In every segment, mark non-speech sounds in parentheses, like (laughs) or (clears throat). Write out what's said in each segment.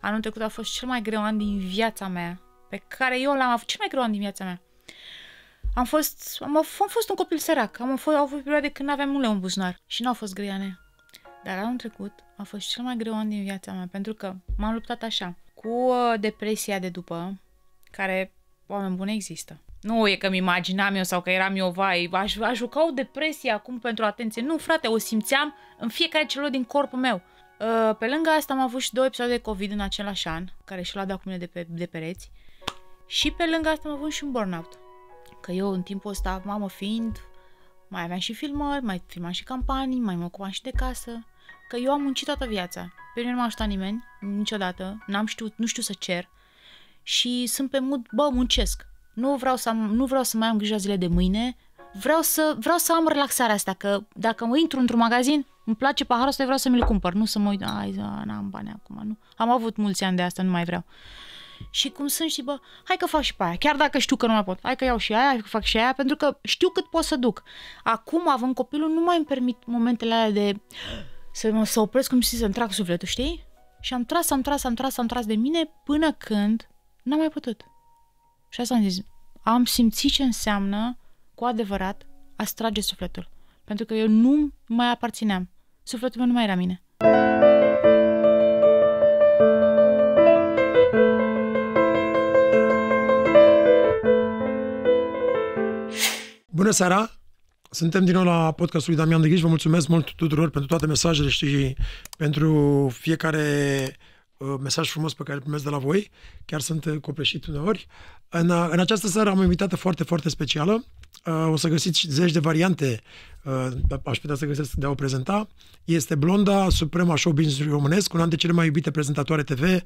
Anul trecut a fost cel mai greu an din viața mea, pe care eu l-am avut cel mai greu an din viața mea. Am fost, am, am fost un copil sărac, am fost, au fost perioade când aveam un leu în buzunar și nu au fost greane. Dar anul trecut a fost cel mai greu an din viața mea, pentru că m-am luptat așa, cu uh, depresia de după, care, oameni buni, există. Nu e că mi imaginam eu sau că eram eu, vai, aș, aș juca o depresie acum pentru atenție. Nu, frate, o simțeam în fiecare celor din corpul meu. Uh, pe lângă asta am avut și două episoade de COVID în același an, care și-l dat cu mine de pe de pereți. Și pe lângă asta am avut și un burnout. Că eu în timpul ăsta, mamă fiind, mai aveam și filmări, mai filmam și campanii, mai mă ocupam și de casă. Că eu am muncit toată viața. Pe mine nu m-a ajutat nimeni, niciodată. N-am știut, nu știu să cer. Și sunt pe mood, bă, muncesc. Nu vreau să, am, nu vreau să mai am grijă zile de mâine. Vreau să, vreau să am relaxarea asta, că dacă mă intru într-un magazin, îmi place paharul ăsta, vreau să mi-l cumpăr. Nu să mă uit, ai, n-am bani acum, nu. Am avut mulți ani de asta, nu mai vreau. Și cum sunt, și bă, hai că fac și pe aia, chiar dacă știu că nu mai pot. Hai că iau și aia, hai că fac și aia, pentru că știu cât pot să duc. Acum, având copilul, nu mai îmi permit momentele alea de să mă să opresc, cum știi, să-mi trag sufletul, știi? Și am tras, am tras, am tras, am tras de mine până când n-am mai putut. Și asta am zis, am simțit ce înseamnă cu adevărat a trage sufletul. Pentru că eu nu mai aparțineam sufletul meu nu mai era mine. Bună seara! Suntem din nou la podcastul lui Damian de Ghiș. Vă mulțumesc mult tuturor pentru toate mesajele și pentru fiecare uh, mesaj frumos pe care îl primesc de la voi. Chiar sunt copleșit uneori. În, în această seară am o invitată foarte, foarte specială Uh, o să găsiți zeci de variante, uh, aș putea să găsesc de a o prezenta, este blonda, suprema showbizului românesc, una dintre cele mai iubite prezentatoare TV,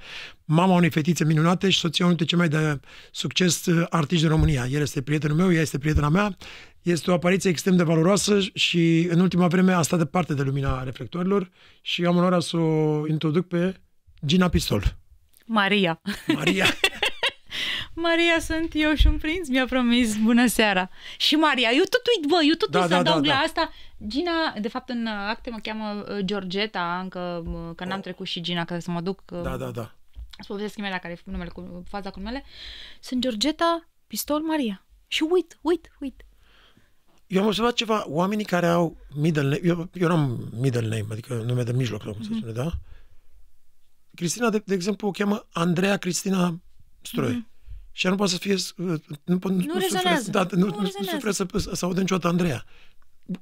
mama unei fetițe minunate și soția unui dintre cei mai de succes uh, artiști din România. El este prietenul meu, ea este prietena mea, este o apariție extrem de valoroasă și în ultima vreme a stat departe de lumina reflectorilor și am onoarea să o introduc pe Gina Pistol. Maria. Maria. (laughs) Maria, sunt eu și un prinț mi-a promis, bună seara. Și Maria, eu tot uit, bă, eu tot da, uit da, să da, adaug da. la da. asta. Gina, de fapt în acte mă cheamă uh, Georgeta, încă, uh, că n-am oh. trecut și Gina, că să mă duc. Uh, da, da, da. Să povestesc la care e numele, cu, faza cu numele. Sunt Georgeta, pistol, Maria. Și uit, uit, uit. Eu am observat ceva, oamenii care au middle name, eu, eu nu am middle name, adică nume de mijloc, cum mm-hmm. se mhm. spune, da? Cristina, de, de exemplu, o cheamă Andreea Cristina Stroie. Mm-hmm. Și nu poate să fie... Nu, nu, nu rezonează. Da, nu, nu, nu suferă să, să audă niciodată Andreea.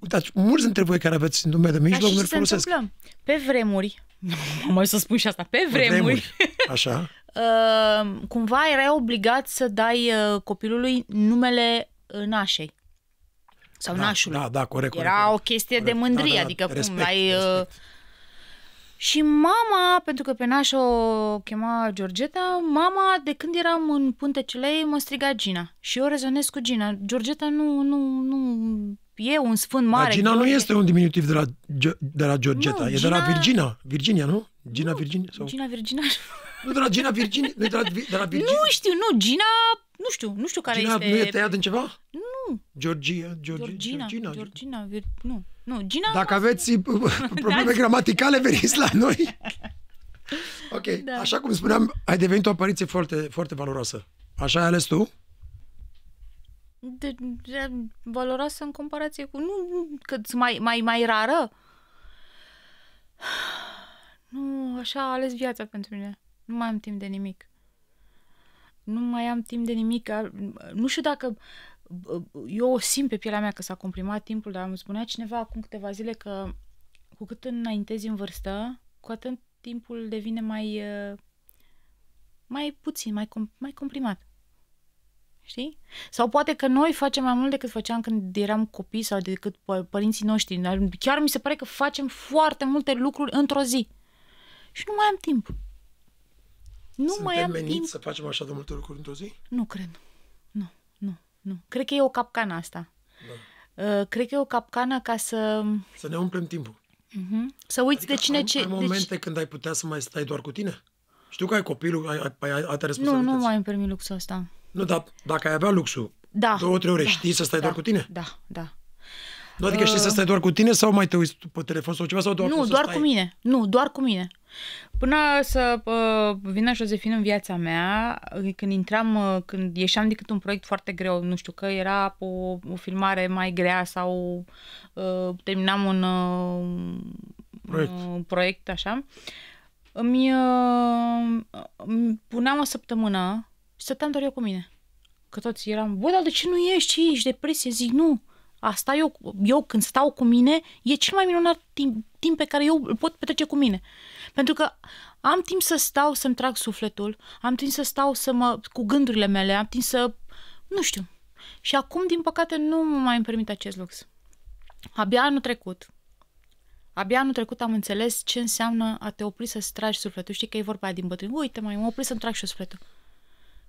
Uitați, mulți dintre voi care aveți nume de mijloc, nu și se folosesc. Întâmplăm. Pe vremuri, (laughs) mai să spun și asta, pe vremuri, pe vremuri. (laughs) așa. (laughs) Uh, cumva erai obligat să dai uh, copilului numele uh, nașei sau da, nașului. Da, da, corect, corect Era corect, o chestie corect. de da, mândrie, da, da, adică respect, cum ai... Uh, și mama, pentru că pe nașa o chema Georgeta, mama de când eram în punte celei, mă striga Gina. Și eu rezonez cu Gina. Georgeta nu, nu, nu e un sfânt mare. Dar Gina nu este un diminutiv de la, de la Georgeta, nu, e Gina... de la Virginia. Virginia, nu? Gina nu, Virginia? Sau... Gina Virginia. Nu, de la Gina Virginia. De la, de la Virginia. Nu știu, nu, Gina nu știu, nu știu care Gina, este... nu e tăiat în ceva? Nu. Georgia, Georgia, Georgina, Georgina, Georgina Georgina, nu. Nu, Gina... Dacă aveți uh, uh, (laughs) probleme gramaticale, veniți la noi. (laughs) Ok, da. așa cum spuneam, ai devenit o apariție foarte, foarte valoroasă. Așa ai ales tu? De, de, valoroasă în comparație cu... Nu, cât mai, mai, mai rară. (sighs) Nu, așa a ales viața pentru mine. Nu mai am timp de nimic nu mai am timp de nimic. Nu știu dacă eu o simt pe pielea mea că s-a comprimat timpul, dar îmi spunea cineva acum câteva zile că cu cât înaintezi în vârstă, cu atât timpul devine mai mai puțin, mai, com- mai comprimat. Știi? Sau poate că noi facem mai mult decât făceam când eram copii sau decât părinții noștri. Chiar mi se pare că facem foarte multe lucruri într-o zi. Și nu mai am timp. Nu Suntem mai am meniți timp. să facem așa de multe lucruri într-o zi? Nu cred. Nu, nu, nu. Cred că e o capcană asta. Da. Uh, cred că e o capcană ca să... Să ne umplem timpul. Uh-huh. Să uiți adică de cine ce... Ai momente deci... când ai putea să mai stai doar cu tine? Știu că ai copilul, ai, ai, ai alte responsabilități. Nu, nu mai îmi permit luxul ăsta. Nu, dar dacă ai avea luxul, da, două, trei ore, da, știi să stai da, doar cu tine? Da, da. Nu, adică uh, știi să uh. stai doar cu tine sau mai te uiți pe telefon sau ceva? Sau doar nu, doar stai... cu mine. Nu, doar cu mine. Până să uh, vină Josefin în viața mea, când intram, uh, când ieșeam decât un proiect foarte greu, nu știu că era o, o filmare mai grea sau uh, terminam un uh, proiect. Uh, proiect, așa, îmi, uh, îmi puneam o săptămână și stăteam doar eu cu mine. Că toți eram, bă, dar de ce nu ieși? Ce ești? Depresie? Zic, nu. Asta eu, eu când stau cu mine, e cel mai minunat timp, timp pe care eu îl pot petrece cu mine. Pentru că am timp să stau să-mi trag sufletul, am timp să stau să mă, cu gândurile mele, am timp să, nu știu. Și acum, din păcate, nu mai îmi permit acest lux. Abia anul trecut, Abia anul trecut am înțeles ce înseamnă a te opri să-ți tragi sufletul. Știi că e vorba aia din bătrâni. Uite, mai mă opri să-mi trag și sufletul.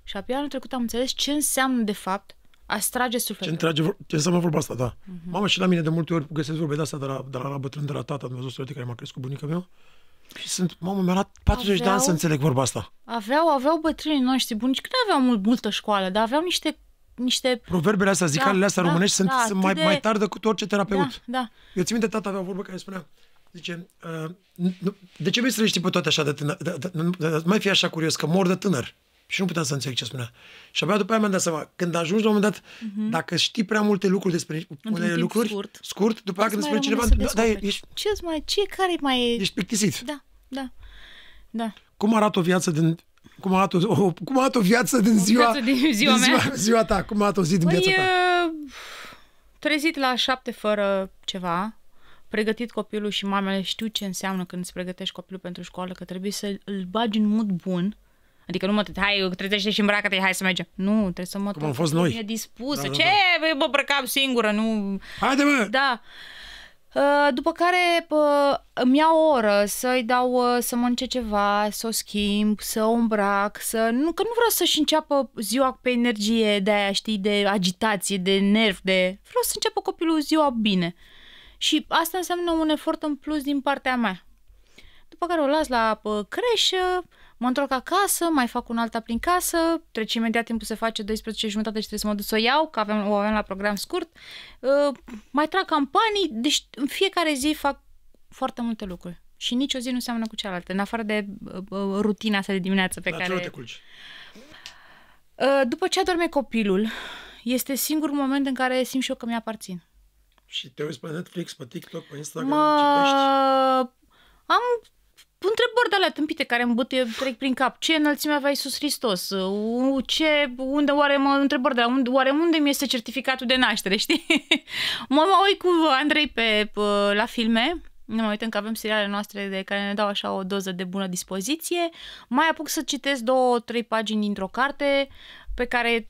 Și abia anul trecut am înțeles ce înseamnă, de fapt, Aș trage sufletul. Ce, trage, ce înseamnă vorba asta, da. Uh-huh. Mama și la mine de multe ori găsesc vorbe de asta de la, de la, la bătrân, de la tata, Dumnezeu văzut care m-a crescut bunica mea. Și sunt, mamă, mi-a luat 40 aveau, de ani să înțeleg vorba asta. Aveau, aveau bătrânii noștri bunici, că nu aveau mult, multă școală, dar aveau niște niște... Proverbele astea, zicalele da, astea da, românești da, sunt, da, sunt mai, de... mai tari decât orice terapeut. Da, da. Eu țin minte, tata avea o vorbă care spunea, zice, uh, nu, de ce vrei să le știi pe toate așa de tânăr? De, de, de, de, mai fi așa curios, că mor de tânăr și nu puteam să înțeleg ce spunea. Și abia după aia mi-am dat seama, când ajungi la un moment dat, uh-huh. dacă știi prea multe lucruri despre unele lucruri, scurt, scurt după aia când spune cineva, da, ești... ce mai, ce care mai... Ești plictisit. Da, da, da. Cum arată o viață din cum arată o, o, cum arată o viață din o ziua, viață din ziua, din ziua, mea. ziua ta? Cum arată o zi din Băi, viața ta? Trezit la șapte fără ceva, pregătit copilul și mamele știu ce înseamnă când îți pregătești copilul pentru școală, că trebuie să îl bagi în mod bun, Adică nu mă hai, trezește și îmbracă-te, hai să mergem. Nu, trebuie să mă Cum am fost noi. dispusă. Da, da, Ce? Da. Bă, mă singură, nu... Haide, mă! Da. Ă, după care îmi iau o oră să-i dau ă, să mănânce ceva, să o schimb, să o îmbrac, să... Nu, că nu vreau să-și înceapă ziua pe energie de aia, știi, de agitație, de nerv, de... Vreau să înceapă copilul ziua bine. Și asta înseamnă un efort în plus din partea mea. După care o las la creșă, Mă întorc acasă, mai fac un alta prin casă, trece imediat timpul se face 12 jumătate și trebuie să mă duc să o iau, că aveam, o avem la program scurt. Uh, mai trag campanii, deci în fiecare zi fac foarte multe lucruri. Și nici o zi nu seamănă cu cealaltă, în afară de uh, uh, rutina asta de dimineață pe la care... Ce te culci? Uh, după ce adorme copilul, este singurul moment în care simt și eu că mi-aparțin. Și te uiți pe Netflix, pe TikTok, pe Instagram, mă... citești? Am întrebări de alea tâmpite care îmi bâte, trec prin cap. Ce înălțime avea Iisus Hristos? Ce, unde, oare mă, întrebări de la, unde, oare unde mi este certificatul de naștere, știi? (laughs) mă mă uit cu Andrei pe, pe la filme, nu mai uităm că avem seriale noastre de care ne dau așa o doză de bună dispoziție. Mai apuc să citesc două, trei pagini dintr-o carte pe care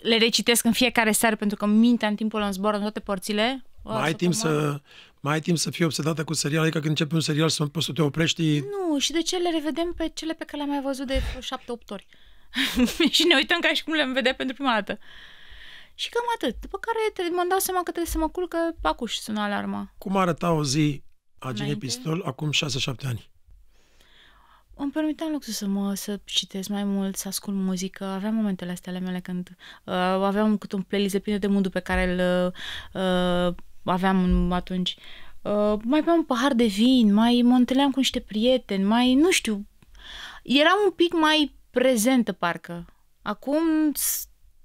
le recitesc în fiecare seară pentru că mintea în timpul ăla îmi zboară în toate părțile. Mai ai timp să mai ai timp să fii obsedată cu serial, adică când începi un serial să poți să te oprești... Nu, și de ce le revedem pe cele pe care le-am mai văzut de 7-8 ori. (laughs) și ne uităm ca și cum le-am vedea pentru prima dată. Și cam atât. După care mă dau seama că trebuie să mă culc că acuș sună alarma. Cum arăta o zi a Gine Pistol acum 6-7 ani? îmi permiteam luxul să mă să citesc mai mult, să ascult muzică. Aveam momentele astea ale mele când uh, aveam cât un playlist de plină de pe care îl uh, uh aveam atunci. Uh, mai beam un pahar de vin, mai mă întâlneam cu niște prieteni, mai, nu știu, eram un pic mai prezentă parcă. Acum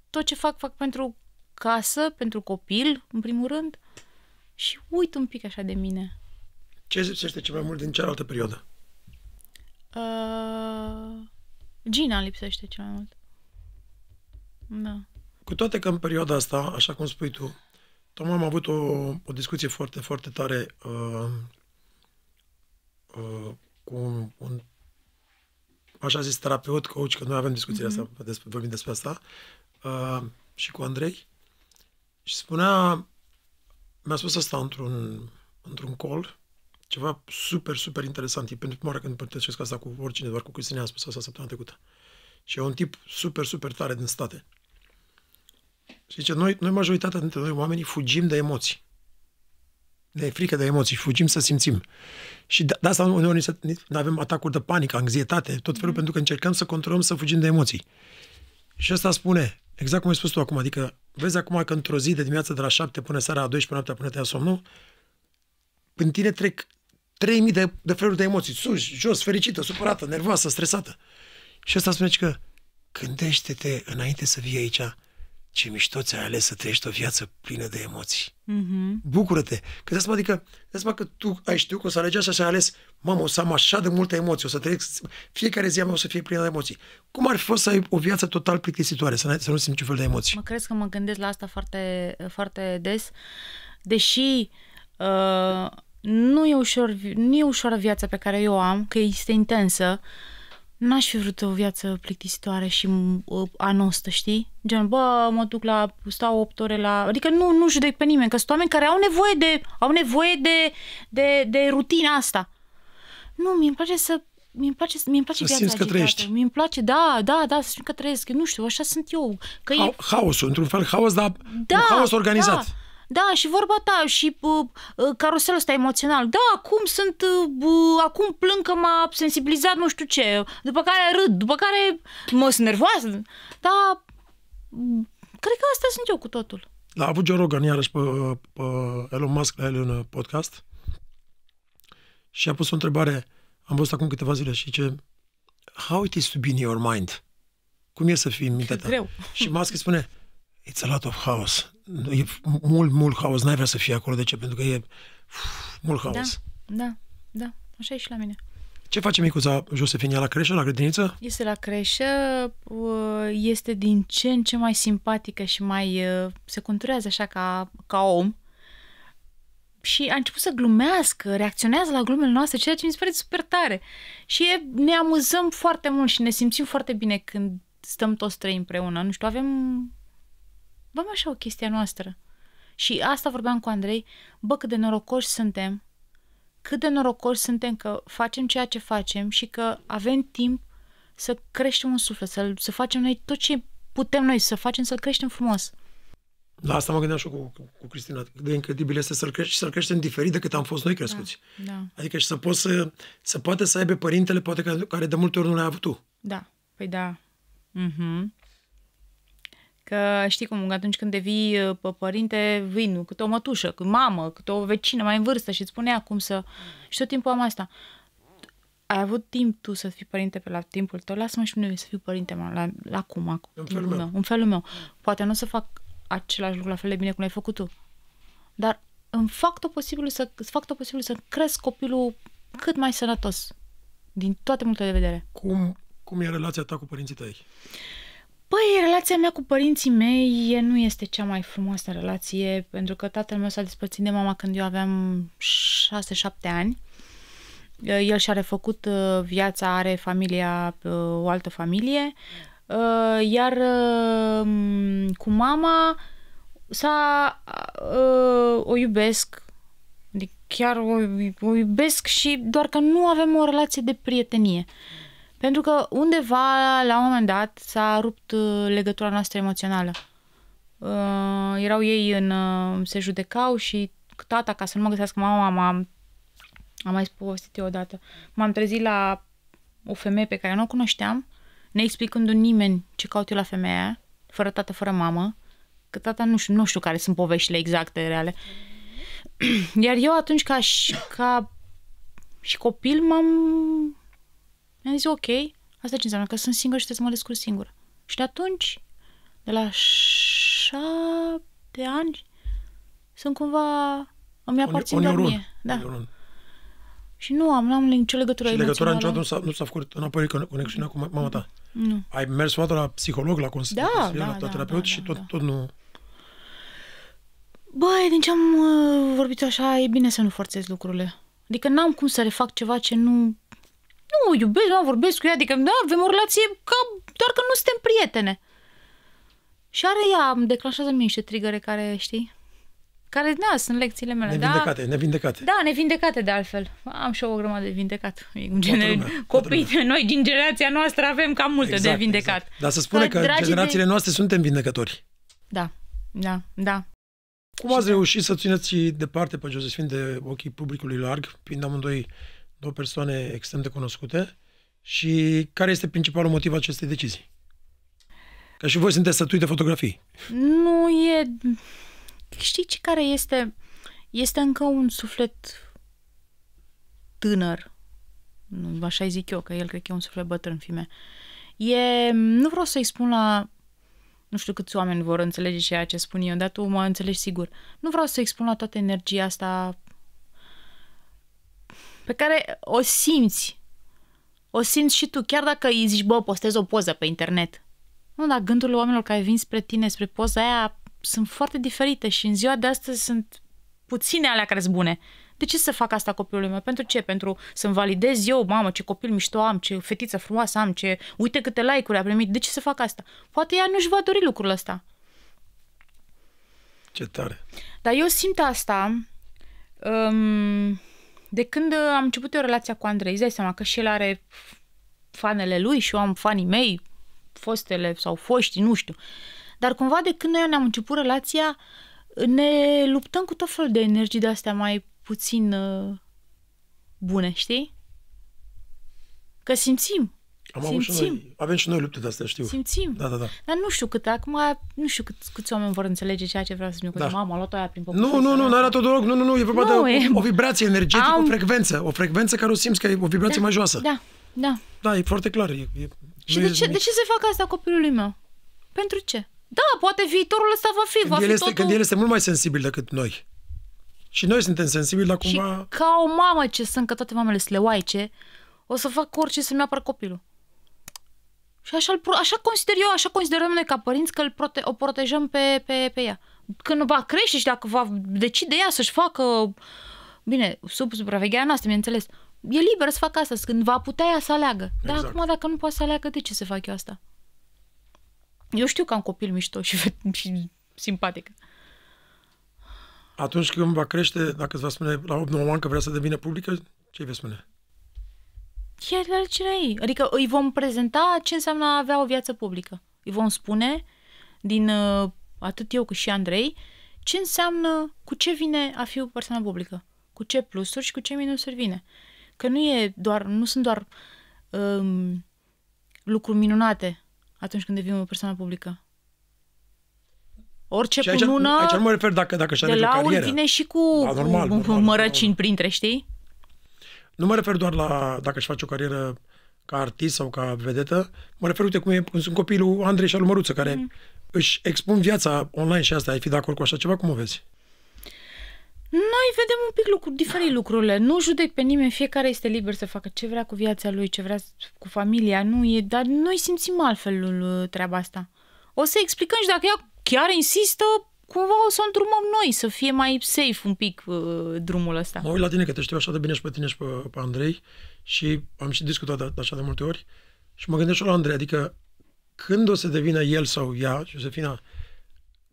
tot ce fac, fac pentru casă, pentru copil, în primul rând, și uit un pic așa de mine. Ce lipsește cel mai mult din cealaltă perioadă? Uh, Gina lipsește cel mai mult. Da. Cu toate că în perioada asta, așa cum spui tu, Tocmai am avut o, o discuție foarte, foarte tare uh, uh, cu un, un așa zis terapeut, coach, că noi avem discuția mm-hmm. asta, despre, vorbim despre asta, uh, și cu Andrei. Și spunea, mi-a spus asta într-un, într-un call, ceva super, super interesant. E pentru prima oară când împărtășesc asta cu oricine, doar cu Cristina m-a spus asta săptămâna trecută. Și e un tip super, super tare din state. Și zice, noi, noi majoritatea dintre noi oamenii fugim de emoții. Ne e frică de emoții fugim să simțim. Și de, de asta uneori ne avem atacuri de panică, anxietate, tot felul, mm-hmm. pentru că încercăm să controlăm, să fugim de emoții. Și asta spune, exact cum ai spus tu acum, adică vezi acum că într-o zi de dimineață de la 7 până seara, a 12 noaptea până te ia somnul, în tine trec 3000 de, de feluri de emoții, sus, jos, fericită, supărată, nervoasă, stresată. Și asta spune că gândește-te înainte să vii aici, ce mișto ți-ai ales să trăiești o viață plină de emoții. Mm-hmm. Bucură-te! Că asta adică, asta că tu ai știut că o să alegi așa și ai ales, mamă, o să am așa de multe emoții, o să trăiesc, fiecare zi mea o să fie plină de emoții. Cum ar fi fost să ai o viață total plictisitoare, să, să nu simți niciun fel de emoții? Mă cred că mă gândesc la asta foarte, foarte des, deși uh, nu, e ușor, nu e ușoară viața pe care eu o am, că este intensă, uh, n-aș fi vrut o viață plictisitoare și uh, anostă, știi? Gen, bă, mă duc la, stau 8 ore la... Adică nu, nu judec pe nimeni, că sunt oameni care au nevoie de, au nevoie de, de, de rutina asta. Nu, mi e place să mi-mi place, mi-mi place să viața simți că agitată. trăiești. Mi-mi place, da, da, da, să simt că trăiesc. Nu știu, așa sunt eu. Că ha- e... Haosul, într-un fel haos, dar da, un haos organizat. Da. Da, și vorba ta, și uh, uh, caruselul ăsta emoțional. Da, acum sunt, uh, uh, acum plâng că m-a sensibilizat nu știu ce, după care râd, după care mă sunt nervoasă. Da, mm, cred că asta sunt eu cu totul. L-a da, avut Joe Rogan iarăși pe, pe Elon Musk la el în uh, podcast și a pus o întrebare, am văzut acum câteva zile și ce How it is to be in your mind? Cum e să fii în mintea ta? Greu. Și Musk îi spune, it's a lot of house. E mult, mult haos. N-ai vrea să fii acolo. De ce? Pentru că e uf, mult haos. Da, da, da. Așa e și la mine. Ce face micuța Josefinia la creșă, la grădiniță? Este la creșă, uh, este din ce în ce mai simpatică și mai uh, se conturează așa ca, ca om. Și a început să glumească, reacționează la glumele noastre, ceea ce mi se pare super tare. Și e, ne amuzăm foarte mult și ne simțim foarte bine când stăm toți trei împreună. Nu știu, avem Vom așa o chestie noastră. Și asta vorbeam cu Andrei, bă, cât de norocoși suntem, cât de norocoși suntem că facem ceea ce facem și că avem timp să creștem un suflet, să, să facem noi tot ce putem noi, să facem să-l creștem frumos. La asta mă gândeam și cu, cu, cu Cristina, cât de incredibil este să-l, crești, să-l creștem diferit decât am fost noi crescuți. Da, da. Adică și să poți să, să poate să aibă părintele poate care, care de multe ori nu le-ai avut tu. Da, păi da. Mhm. Uh-huh. Că știi cum, atunci când devii uh, părinte, vii nu, o mătușă, cu mamă, cu o vecină mai în vârstă și îți spunea cum să... Și tot timpul am asta. Ai avut timp tu să fii părinte pe la timpul tău, lasă-mă și noi să fiu părinte mă, la, la acum, acum în, felul meu. meu. în felul meu. Poate nu o să fac același lucru la fel de bine cum l-ai făcut tu, dar îmi fac tot posibilul să, fac tot posibilul să cresc copilul cât mai sănătos, din toate punctele de vedere. Cum, cum e relația ta cu părinții tăi? Uh, Păi, relația mea cu părinții mei nu este cea mai frumoasă relație, pentru că tatăl meu s-a despărțit de mama când eu aveam 6-7 ani. Uh, el și-a refăcut uh, viața, are familia, uh, o altă familie, iar cu mama s-a, o iubesc, chiar o, o iubesc și doar că nu avem o relație de prietenie. Mm. Pentru că undeva, la un moment dat, s-a rupt uh, legătura noastră emoțională. Uh, erau ei în... Uh, se judecau și tata, ca să nu mă găsească mama, m-am... Am mai povestit eu odată. M-am trezit la o femeie pe care nu o cunoșteam, neexplicându nimeni ce caut eu la femeia fără tată, fără mamă, că tata nu știu, nu știu care sunt poveștile exacte reale. (clears throat) Iar eu atunci ca și, ca și copil m-am mi-am zis, ok, asta ce înseamnă? Că sunt singură și trebuie să mă descurc singură. Și de atunci, de la șapte ani, sunt cumva... Îmi aparțin doar mie. Da. Și nu am, n-am nicio legătură și legătura niciodată nu s-a, nu s-a făcut înapoi conexiunea cu mama ta. Nu. Ai mers o la psiholog, da, la consilier, da, la, da, la da, terapeut da, și da, tot, da. tot nu... Băi, din ce am uh, vorbit așa, e bine să nu forțez lucrurile. Adică n-am cum să refac ceva ce nu nu o iubesc, nu vorbesc cu ea, adică da, avem o relație ca doar că nu suntem prietene. Și are ea, îmi declanșează mie niște trigăre care, știi, care, da, sunt lecțiile mele. Da. Nevindecate, da, nevindecate. Da, nevindecate de altfel. Am și eu o grămadă de vindecat. Gener... de noi din generația noastră avem cam multe exact, de exact. vindecat. Exact. Dar să spune că, că generațiile de... noastre suntem vindecători. Da, da, da. Cum ați reușit să țineți departe pe Josefin de ochii publicului larg, fiind amândoi două persoane extrem de cunoscute și care este principalul motiv acestei decizii? Că și voi sunteți sătui de fotografii. Nu e... Știi ce care este? Este încă un suflet tânăr. Nu, așa zic eu, că el cred că e un suflet bătrân, fime. E... Nu vreau să-i spun la... Nu știu câți oameni vor înțelege ceea ce spun eu, dar tu mă înțelegi sigur. Nu vreau să-i spun la toată energia asta pe care o simți. O simți și tu, chiar dacă îi zici, bă, postez o poză pe internet. Nu, dar gândurile oamenilor care vin spre tine, spre poza aia, sunt foarte diferite și în ziua de astăzi sunt puține alea care sunt bune. De ce să fac asta copilului meu? Pentru ce? Pentru să-mi validez eu, mamă, ce copil mișto am, ce fetiță frumoasă am, ce... Uite câte like-uri a primit. De ce să fac asta? Poate ea nu-și va dori lucrul ăsta. Ce tare. Dar eu simt asta um, de când uh, am început eu relația cu Andrei, îți dai seama că și el are fanele lui și eu am fanii mei, fostele sau foști, nu știu. Dar cumva de când noi ne-am început relația, ne luptăm cu tot felul de energii de astea mai puțin uh, bune, știi? Că simțim. Am Simțim. avut și noi, avem și noi lupte de astea, știu. Simțim. Da, da, da. Dar nu știu cât, acum, nu știu cât, câți oameni vor înțelege ceea ce vreau să spun. Da. Mama, a luat-o aia prin păpușă. Nu, nu, nu, nu arată deloc, nu, nu, nu, e vorba nu, de o, o vibrație energetică, am... o frecvență, o frecvență care o simți că e o vibrație da, mai joasă. Da, da. Da, e foarte clar. E, e, și de ce, de ce se fac asta copilului meu? Pentru ce? Da, poate viitorul ăsta va fi, când va el fi este, totul... Când el este mult mai sensibil decât noi. Și noi suntem sensibili la cumva... Și ca o mamă ce sunt, că toate mamele sunt leoaice, o să fac orice să-mi apăr copilul. Și așa, așa consider eu, așa considerăm noi ca părinți că îl prote- o protejăm pe, pe, pe ea. Când va crește și dacă va decide ea să-și facă, bine, sub supravegherea noastră, bineînțeles, e liber să facă asta, când va putea ea să aleagă. Dar exact. acum dacă nu poate să aleagă, de ce să fac eu asta? Eu știu că am copil mișto și, și simpatic. Atunci când va crește, dacă îți va spune la 8-9 ani că vrea să devină publică, ce vei spune? chiar la cine ei. Adică îi vom prezenta ce înseamnă a avea o viață publică. Îi vom spune, din uh, atât eu cât și Andrei, ce înseamnă, cu ce vine a fi o persoană publică. Cu ce plusuri și cu ce minusuri vine. Că nu e doar, nu sunt doar um, lucruri minunate atunci când devii o persoană publică. Orice și aici, cunună aici nu mă refer dacă, dacă și de o carieră. vine și cu da, normal, normal, mărăcini normal. printre, știi? Nu mă refer doar la dacă își face o carieră ca artist sau ca vedetă, mă refer, uite, cum, e, cum sunt copilul Andrei și al Măruță, care mm. își expun viața online și asta, ai fi de acord cu așa ceva? Cum o vezi? Noi vedem un pic lucruri, diferit lucrurile. Nu judec pe nimeni, fiecare este liber să facă ce vrea cu viața lui, ce vrea cu familia, nu e, dar noi simțim altfel uh, treaba asta. O să explicăm și dacă ea chiar insistă, cumva o să o îndrumăm noi, să fie mai safe un pic uh, drumul ăsta. Mă uit la tine că te știu așa de bine și pe tine și pe, pe Andrei și am și discutat de, așa de multe ori și mă gândesc și la Andrei, adică când o să devină el sau ea, Josefina,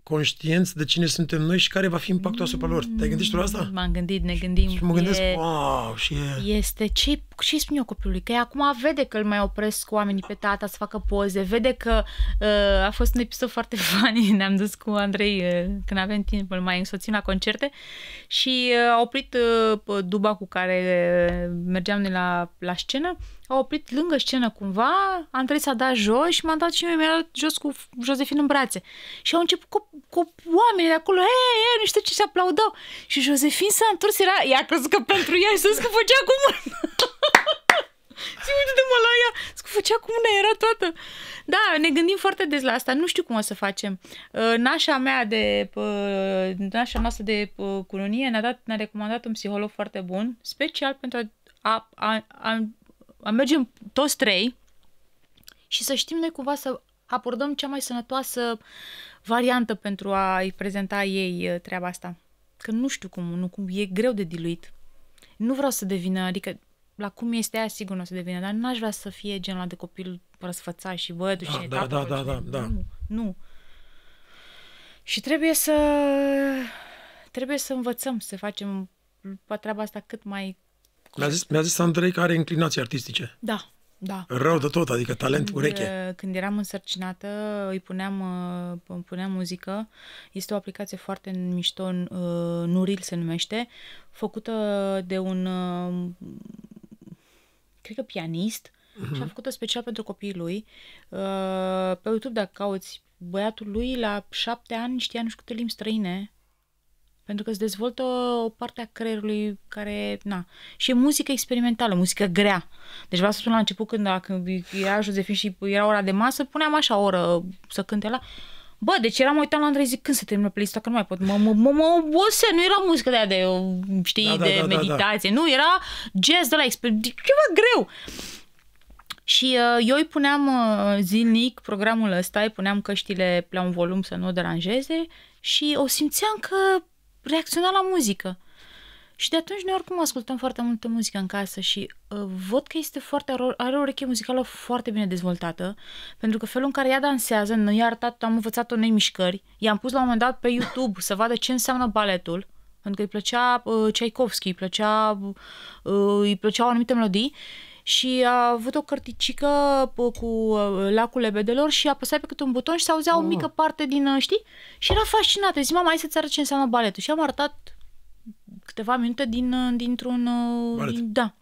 conștienți de cine suntem noi și care va fi impactul asupra lor. Te-ai gândit tu la asta? M-am gândit, ne gândim. Și mă gândesc, e, wow, și e... Este ce ce îi spun eu copilului? Că acum vede că îl mai opresc cu oamenii pe tata să facă poze, vede că uh, a fost un episod foarte (laughs) funny, ne-am dus cu Andrei uh, când avem timp, îl mai însoțim la concerte și uh, a oprit uh, duba cu care uh, mergeam noi la, la scenă, a oprit lângă scenă cumva, Andrei s-a dat jos și m-a dat și mi-a dat jos cu Josefin în brațe. Și au început cu, cu oamenii de acolo, hei, hey, nu știu ce, se aplaudau. Și Josefin s-a întors, era, i a crezut că pentru ea și că făcea cu mână. (laughs) (laughs) Și uite de mă la ea, făcea cum ne era toată. Da, ne gândim foarte des la asta, nu știu cum o să facem. Uh, nașa mea de, uh, nașa noastră de uh, colonie ne-a, dat, ne-a recomandat un psiholog foarte bun, special pentru a, a, a, a merge toți trei și să știm noi cumva să abordăm cea mai sănătoasă variantă pentru a-i prezenta ei treaba asta. Că nu știu cum, nu, cum e greu de diluit. Nu vreau să devină, adică la cum este aia sigur nu o să devină, dar n-aș vrea să fie genul de copil răsfățat și bă, duci ah, da, da, da, da, da, da. Nu, nu. Și trebuie să trebuie să învățăm să facem treaba asta cât mai mi-a zis, mi-a zis Andrei că are inclinații artistice. Da, da. Rău de tot, adică talent când, ureche. Când eram însărcinată, îi puneam, uh, îmi puneam muzică. Este o aplicație foarte mișto, uh, Nuril se numește, făcută de un uh, cred că pianist, uh-huh. și a mhm. făcut-o special pentru copiii lui. Uh, pe YouTube, dacă cauți, băiatul lui la șapte ani știa nu știu câte limbi străine, pentru că îți dezvoltă o parte a creierului care, na, și e muzică experimentală, muzică grea. Deci vreau să spun la început când, când era Josefin și era ora de masă, puneam așa o oră să cânte la... Bă, deci eram uitat la Andrei zic, când se termină playlist că nu mai pot, mă, mă, mă, mă să, nu era muzică de aia de, știi, da, da, de da, meditație, da, da. nu, era jazz de la ceva greu. Și uh, eu îi puneam uh, zilnic programul ăsta, îi puneam căștile la un volum să nu o deranjeze și o simțeam că reacționa la muzică. Și de atunci noi oricum ascultăm foarte multă muzică în casă și uh, văd că este foarte, are o ureche muzicală foarte bine dezvoltată, pentru că felul în care ea dansează, noi i-a arătat, am învățat noi mișcări, i-am pus la un moment dat pe YouTube să vadă ce înseamnă baletul, pentru că îi plăcea uh, Tchaikovsky, îi, plăcea, uh, îi plăceau anumite melodii și a avut o carticică uh, cu uh, lacul lebedelor și a apăsat pe câte un buton și se auzea oh. o ah. mică parte din, uh, știi? Și era fascinată. Zi, mama, hai să-ți arăt ce înseamnă baletul. Și am arătat câteva minute din, uh, dintr-un... Uh, din, da.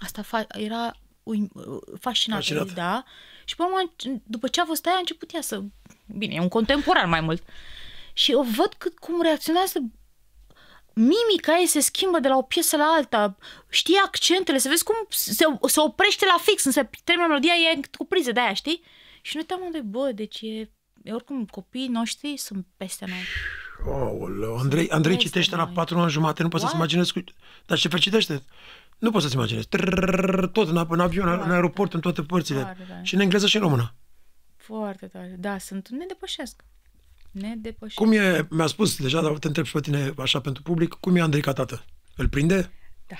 Asta fa- era uim, uh, fascinat. da. Și pe urmă, după ce a fost aia, a început ea să... Bine, e un contemporan mai mult. Și o văd cât, cum reacționează mimica ei se schimbă de la o piesă la alta, știi accentele, să vezi cum se, se oprește la fix, însă termină melodia, e cu priză de aia, știi? Și nu uitam de bă, deci e, e oricum copiii noștri sunt peste noi. Aoleu, Andrei, Andrei ce citește la patru ani jumate, nu poți să-ți imaginezi cu... Dar ce citește? Nu poți să-ți imaginezi. Trrr, tot în, în avion, Foarte. în aeroport, în toate părțile. Tare. Da. Și în engleză și în română. Foarte tare. Da, sunt, ne depășesc. Ne depășesc. Cum e, mi-a spus deja, dar te întreb și pe tine așa pentru public, cum e Andrei ca tată? Îl prinde? Da.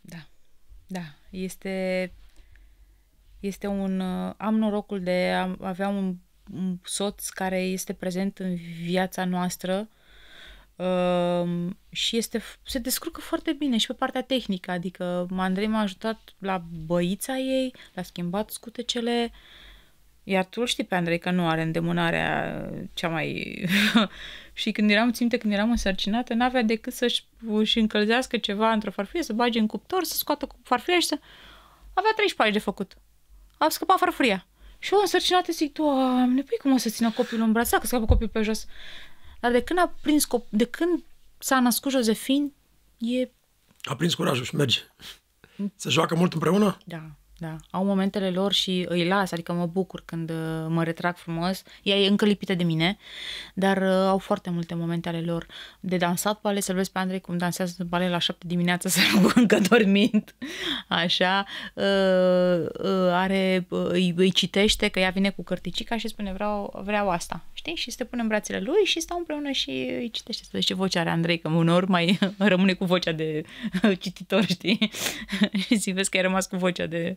Da. Da. Este este un... Uh, am norocul de a avea un soț care este prezent în viața noastră uh, și este, se descurcă foarte bine și pe partea tehnică, adică Andrei m-a ajutat la băița ei, l-a schimbat scutecele, iar tu știi pe Andrei că nu are îndemânarea cea mai... (laughs) și când eram, ținte, când eram însărcinată, n-avea decât să-și își încălzească ceva într-o farfurie, să bage în cuptor, să scoată cu farfuria și să... Avea 13 de făcut. A scăpat farfuria. Și eu însărcinată zic, Doamne, păi cum o să țină copilul în braț, dacă scapă copilul pe jos. Dar de când a prins cop- de când s-a născut Josefin, e... A prins curajul și merge. Se joacă mult împreună? Da. Da, au momentele lor și îi las, adică mă bucur când uh, mă retrag frumos. Ea e încă lipită de mine, dar uh, au foarte multe momente ale lor. De dansat balet, să-l vezi pe Andrei cum dansează balet la șapte dimineața, (laughs) să încă dormind. Așa, uh, are, îi, citește că ea vine cu cărticica și spune vreau, vreau asta, știi? Și se pune în brațele lui și stau împreună și îi citește. Să ce voce are Andrei, că uneori mai (laughs) rămâne cu vocea de cititor, știi? (laughs) și zic, vezi că ai rămas cu vocea de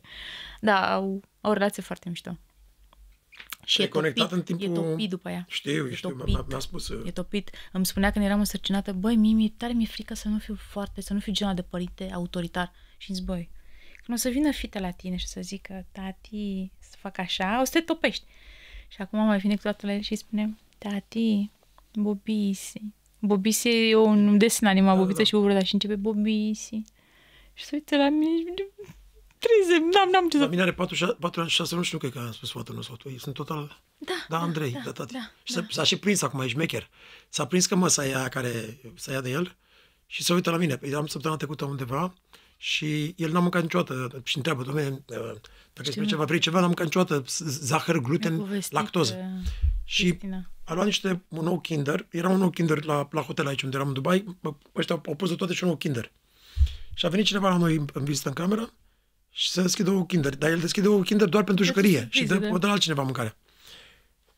da, au, au o relație foarte mișto. Și e, e conectat topit, în timpul... E topit după ea. Știu, e știu, topit, m-a, m-a spus. E topit. Îmi spunea când eram însărcinată, băi, mie mi-e tare, mi-e frică să nu fiu foarte, să nu fiu genul de părinte autoritar. Și îmi băi, când o să vină fita la tine și să zică, tati, să fac așa, o să te topești. Și acum mai vine cu la el și îi spune, tati, bobisi. Bobisi e un desen animat, da, bobiță da. și ură, dar și începe bobisi. Și se uită la mine și 30, n-am, n-am ce să... mine are 4, 4 ani, 6 luni și nu cred că am spus fata nu sau tu. Sunt total... Da, da, da Andrei, da, da, tati. da, Și da. s-a, s-a, și prins acum, e mecher. S-a prins că măsa aia care să ia de el și se uită la mine. Păi eram săptămâna trecută undeva și el n-a mâncat niciodată și întreabă, domne, uh, dacă îți ceva, vrei ceva, n-a mâncat niciodată zahăr, gluten, lactoză. Uh, și a luat niște, un nou kinder, era un nou kinder la, la hotel aici unde eram în Dubai, ăștia au pus toate și un nou kinder. Și a venit cineva la noi în vizită în cameră și să deschidă o Kinder. Dar el deschide o Kinder doar pentru deci jucărie și dă, o dă la altcineva mâncare.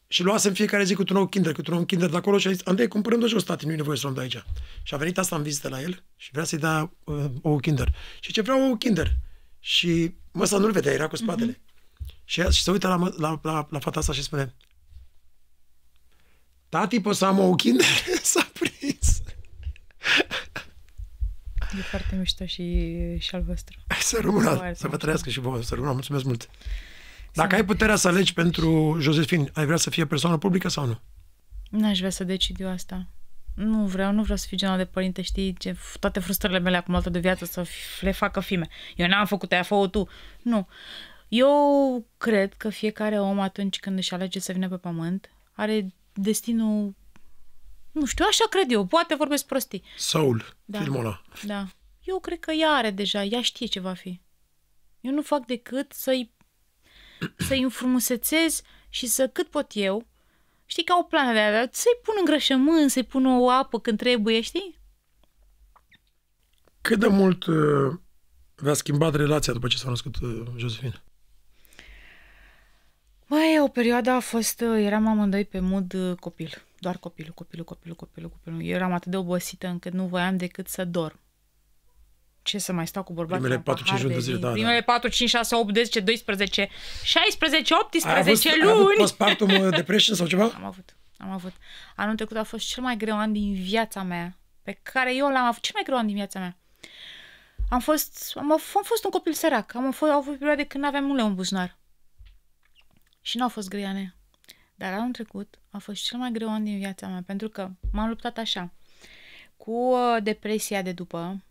Și luase în fiecare zi cu un nou Kinder, cu un nou Kinder de acolo și a zis, Andrei, cumpărăm și o tati, nu-i nevoie să luăm de aici. Și a venit asta în vizită la el și vrea să-i dea uh, o Kinder. Și ce vreau o Kinder. Și mă, să nu-l vedea, era cu spatele. Uh-huh. Și, și se uită la, la, la, la fata asta și spune, tati, poți să am o Kinder? (laughs) S-a prins. E foarte mișto și, și al vostru. Să rămână, să, să vă trăiască și vouă, să rămână. Mulțumesc mult. Dacă ai puterea să alegi pentru Josefin, ai vrea să fie persoană publică sau nu? N-aș vrea să decid eu asta. Nu vreau, nu vreau să fiu genul de părinte, știi, ce, toate frustrările mele altă de viață să le facă fime. Eu n-am făcut, aia fă tu. Nu. Eu cred că fiecare om atunci când își alege să vină pe pământ are destinul nu știu, așa cred eu, poate vorbesc prostii. Saul, da. filmul ăla. Da. Eu cred că ea are deja, ea știe ce va fi. Eu nu fac decât să-i, (clears throat) să-i înfrumusețez și să cât pot eu, știi, că au plan de alea, să-i pun îngrășământ, să-i pun o apă când trebuie, știi? Cât de mult uh, v-a schimbat relația după ce s-a născut uh, Josefina? Băi, o perioadă a fost, uh, eram amândoi pe mod uh, copil doar copilul, copilul, copilul, copilul, copilul. Eu eram atât de obosită încât nu voiam decât să dorm. Ce să mai stau cu bărbatul? Primele 4, 5 luni de zile, da, da, Primele da. 4, 5, 6, 8, 10, 12, 16, 18 ai avut, luni. Ai avut postpartum uh, depression sau ceva? Am avut, am avut. Anul trecut a fost cel mai greu an din viața mea, pe care eu l-am avut cel mai greu an din viața mea. Am fost, am, am fost un copil sărac. Am fost, au fost perioade când aveam un leu în buzunar. Și nu au fost greiane. Dar anul trecut a fost cel mai greu an din viața mea, pentru că m-am luptat așa, cu uh, depresia de după,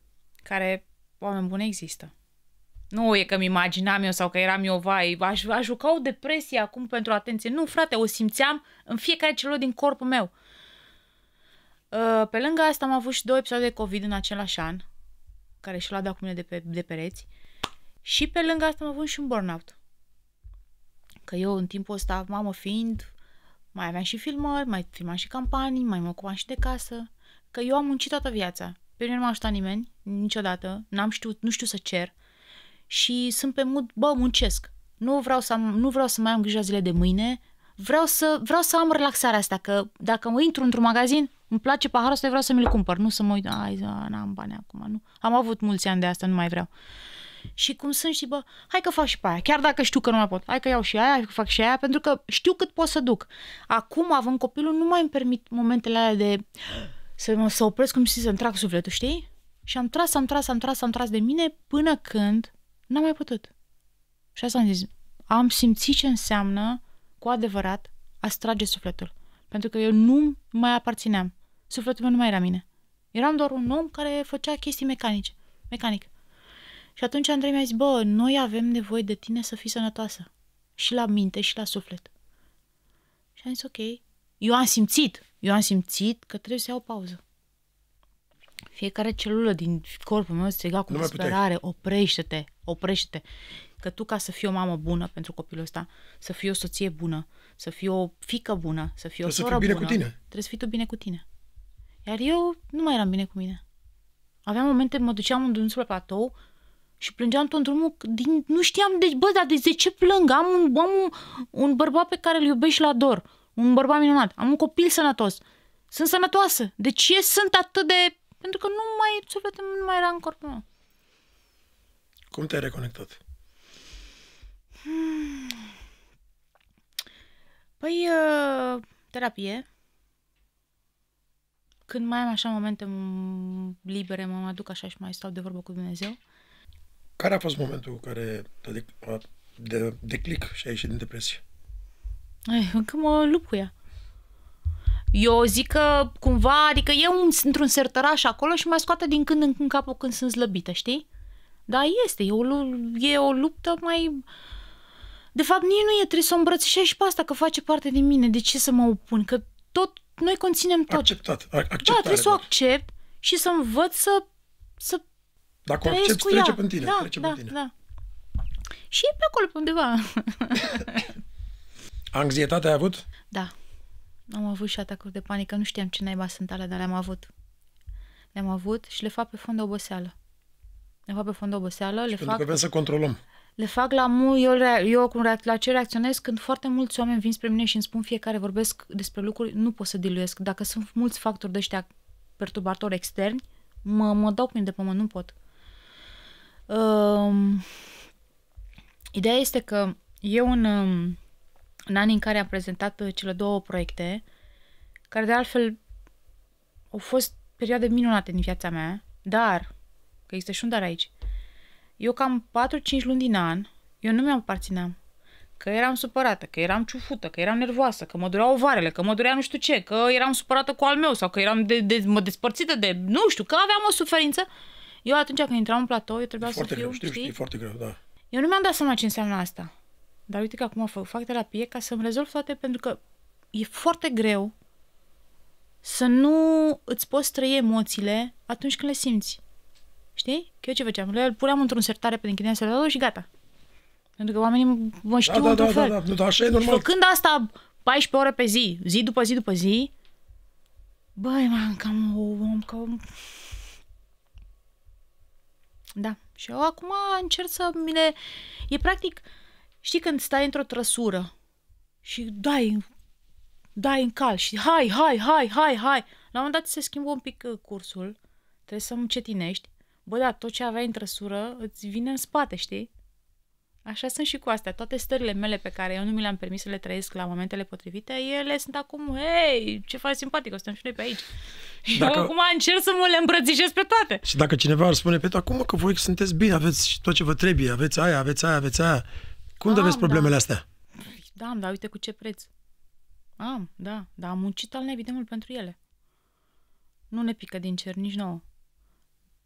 care, oameni buni, există. Nu e că mi imaginam eu sau că eram eu, vai, aș, aș juca o depresie acum pentru atenție. Nu, frate, o simțeam în fiecare celor din corpul meu. Uh, pe lângă asta am avut și două episoade de COVID în același an, care și l-a dat cu mine de pe de pereți. Și pe lângă asta am avut și un burnout. Că eu în timpul ăsta, mamă fiind, mai aveam și filmări, mai filmam și campanii, mai mă ocupam și de casă. Că eu am muncit toată viața. Pe mine nu m-a ajutat nimeni, niciodată. N-am știut, nu știu să cer. Și sunt pe mood, bă, muncesc. Nu vreau să, am, nu vreau să mai am grijă zile de mâine. Vreau să, vreau să am relaxarea asta, că dacă mă intru într-un magazin, îmi place paharul ăsta, vreau să mi-l cumpăr, nu să mă uit, ai, n-am bani acum, nu. Am avut mulți ani de asta, nu mai vreau. Uh, și cum sunt și bă, hai că fac și pe aia, chiar dacă știu că nu mai pot, hai că iau și aia, hai că fac și aia, pentru că știu cât pot să duc. Acum, având copilul, nu mai îmi permit momentele alea de să mă să opresc, cum și să-mi trag sufletul, știi? Și am tras, am tras, am tras, am tras de mine până când n-am mai putut. Și asta am zis, am simțit ce înseamnă cu adevărat a strage sufletul. Pentru că eu nu mai aparțineam. Sufletul meu nu mai era mine. Eram doar un om care făcea chestii mecanice. Mecanic. Și atunci Andrei mi-a zis, bă, noi avem nevoie de tine să fii sănătoasă. Și la minte, și la suflet. Și am zis, ok. Eu am simțit, eu am simțit că trebuie să iau pauză. Fiecare celulă din corpul meu striga cu disperare, oprește-te, oprește-te. Că tu ca să fii o mamă bună pentru copilul ăsta, să fii o soție bună, să fii o fică bună, să fii o soră să fii bine bună, cu tine. trebuie să fii tu bine cu tine. Iar eu nu mai eram bine cu mine. Aveam momente, mă duceam în pe platou, și plângeam tot drumul, din, nu știam, de, bă, dar de, de ce plâng? Am un, am un, un bărbat pe care îl iubești și îl ador, un bărbat minunat, am un copil sănătos, sunt sănătoasă, de ce sunt atât de... Pentru că nu mai, sufletul nu mai era în corpul meu. Cum te-ai reconectat? Hmm. Păi, uh, terapie. Când mai am așa momente libere, mă aduc așa și mai stau de vorbă cu Dumnezeu. Care a fost momentul care te de, de click și ai ieșit din depresie? Ai, încă mă ea. Eu zic că cumva, adică eu într-un sertăraș acolo și mă scoate din când în când capul când sunt slăbită, știi? Da, este, e o, e o luptă mai... De fapt, nici nu e, trebuie să o îmbrățișez și pe asta, că face parte din mine. De ce să mă opun? Că tot, noi conținem tot. Acceptat. Acceptare, da, trebuie să o da. accept și să văd să, să dacă Trăiesc accepti, cu trece pe tine. Da, trece da, tine. da. Și e pe acolo, pe undeva. (laughs) Anxietate ai avut? Da. Am avut și atacuri de panică. Nu știam ce naiba sunt alea, dar le-am avut. Le-am avut și le fac pe fond de oboseală. Le fac pe fond de oboseală. Și le pentru fac... că vrem să controlăm. Le fac la mu, eu, eu cum reac, la ce reacționez când foarte mulți oameni vin spre mine și îmi spun fiecare vorbesc despre lucruri, nu pot să diluiesc. Dacă sunt mulți factori de ăștia perturbatori externi, mă, mă dau prin de pământ, nu pot. Um, ideea este că eu în, în anii în care am prezentat cele două proiecte, care de altfel au fost perioade minunate din viața mea, dar, că există și un dar aici, eu cam 4-5 luni din an, eu nu mi-am aparțineam. Că eram supărată, că eram ciufută, că eram nervoasă, că mă dureau ovarele, că mă durea nu știu ce, că eram supărată cu al meu sau că eram de, de, mă despărțită de nu știu, că aveam o suferință eu atunci când intram în platou, eu trebuia e să fiu, greu, știu, știi? E foarte greu, da. Eu nu mi-am dat seama ce înseamnă asta. Dar uite că acum fac, fac terapie ca să-mi rezolv toate, pentru că e foarte greu să nu îți poți trăi emoțiile atunci când le simți. Știi? Că eu ce făceam? Le puneam într-un sertare pe închideam sertarul și gata. Pentru că oamenii mă da, știu da, da, într-un da, da fel. Da, da, da, așa e normal. Făcând asta 14 ore pe zi, zi după zi după zi, băi, man, cam, cam, da. Și eu acum încerc să mi le... E practic, știi când stai într-o trăsură și dai, dai în cal și hai, hai, hai, hai, hai. La un moment dat se schimbă un pic uh, cursul, trebuie să încetinești. Bă, da, tot ce aveai în trăsură îți vine în spate, știi? Așa sunt și cu astea. Toate stările mele pe care eu nu mi le-am permis să le trăiesc la momentele potrivite, ele sunt acum, hei, ce faci simpatică, suntem și noi pe aici. (laughs) Dacă... acum încerc să mă le îmbrățișez pe toate. Și dacă cineva ar spune, pe păi, acum că voi sunteți bine, aveți tot ce vă trebuie, aveți aia, aveți aia, aveți aia, cum aveți problemele da. astea? Da, dar uite cu ce preț. Am, da, dar am muncit al nebii mult pentru ele. Nu ne pică din cer nici nouă.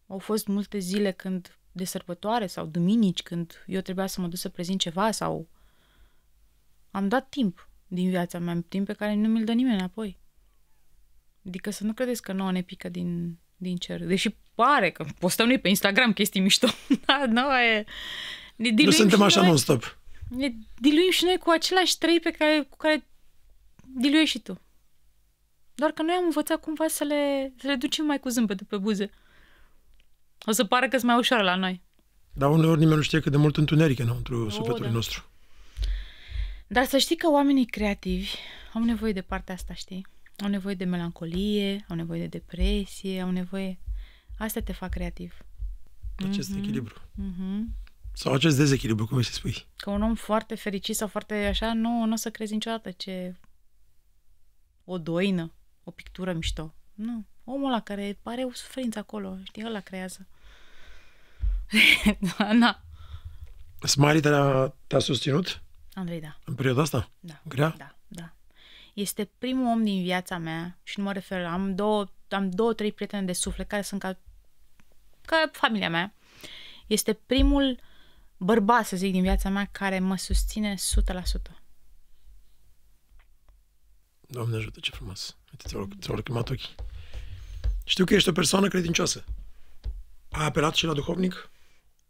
Au fost multe zile când de sărbătoare sau duminici când eu trebuia să mă duc să prezint ceva sau... Am dat timp din viața mea, timp pe care nu mi-l dă nimeni înapoi. Adică să nu credeți că nouă ne pică din, din cer. Deși pare că postăm noi pe Instagram chestii mișto. (laughs) Da, nu e... Ne nu suntem așa noi, non-stop. Ne diluim și noi cu același trei pe care, cu care diluiești și tu. Doar că noi am învățat cumva să le, să le ducem mai cu zâmbetul pe buze. O să pară că sunt mai ușor la noi. Dar uneori nimeni nu știe cât de mult întuneric înăuntru o, sufletului da. nostru. Dar să știi că oamenii creativi au nevoie de partea asta, știi? Au nevoie de melancolie, au nevoie de depresie, au nevoie... Asta te fac creativ. Acest mm-hmm. echilibru. Mm-hmm. Sau acest dezechilibru, cum să spui. Că un om foarte fericit sau foarte așa, nu, nu o să crezi niciodată ce... O doină, o pictură mișto. Nu. Omul la care pare o suferință acolo, știi, ăla creează. (laughs) da, na. Smiley te-a, te susținut? Andrei, da. În perioada asta? Da. Grea? Da, da. Este primul om din viața mea și nu mă refer, am două, am două, trei prieteni de suflet care sunt ca, ca familia mea. Este primul bărbat, să zic, din viața mea care mă susține 100%. Doamne ajută, ce frumos! Uite, ți-au, ți-au ochii. Știu că ești o persoană credincioasă. Ai apelat și la duhovnic?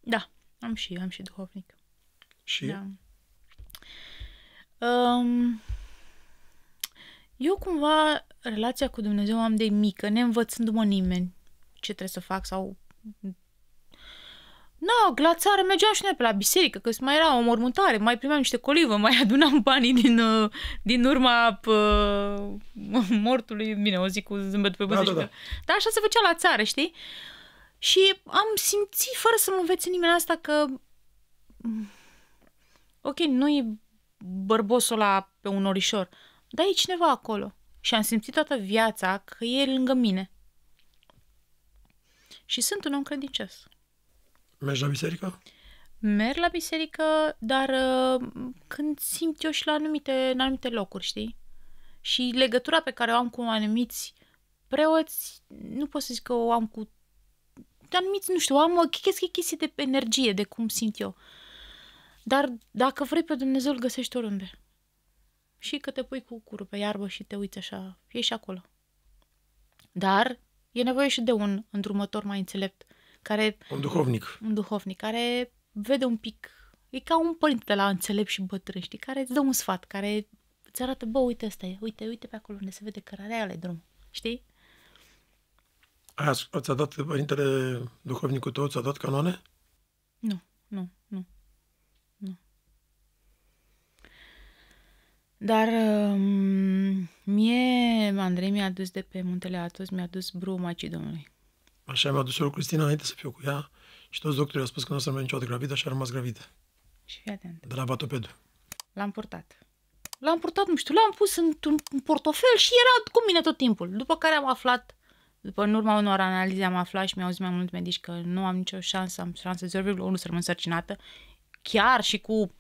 Da, am și, am și duhovnic. Și? Da. Um, eu cumva relația cu Dumnezeu am de mică, neînvățându-mă nimeni ce trebuie să fac sau Na, țară mergeam și noi pe la biserică, că mai era o mormântare, mai primeam niște colivă, mai (laughs) adunam banii din, uh, din urma pă, uh, (laughs) mortului, bine, o zic cu zâmbet pe buze. Da, da, da. Dar așa se făcea la țară, știi? Și am simțit, fără să mă învețe nimeni asta, că mm, ok, nu e bărbosul ăla pe un orișor, dar e cineva acolo. Și am simțit toată viața că e lângă mine. Și sunt un om credincios. Mergi la biserică? Merg la biserică, dar uh, când simt eu și la anumite, în anumite locuri, știi? Și legătura pe care o am cu anumiți preoți, nu pot să zic că o am cu anumiți, nu știu, am o chestie de energie, de cum simt eu. Dar dacă vrei pe Dumnezeu, îl găsești oriunde. Și că te pui cu curul pe iarbă și te uiți așa, ești acolo. Dar e nevoie și de un îndrumător mai înțelept care... Un duhovnic. Un duhovnic, care vede un pic... E ca un părinte de la înțelept și bătrân, știi? Care îți dă un sfat, care îți arată, bă, uite ăsta e, uite, uite pe acolo unde se vede cărarea ale drum, știi? Aia ți dat părintele duhovnicul tău, ți-a dat canoane? Nu, nu, nu. Nu. Dar um, mie, Andrei mi-a dus de pe muntele Atos, mi-a dus bruma Domnului. Așa mi-a dus Cristina înainte să fiu cu ea și toți doctorii au spus că nu o să rămân niciodată gravidă și a rămas gravidă. Și fii atent. De la vatopedul. L-am purtat. L-am purtat, nu știu, l-am pus într-un portofel și era cu mine tot timpul. După care am aflat, după în urma unor analize am aflat și mi-au zis mai mulți medici că nu am nicio șansă, am șansă 0,1 să rămân sărcinată, chiar și cu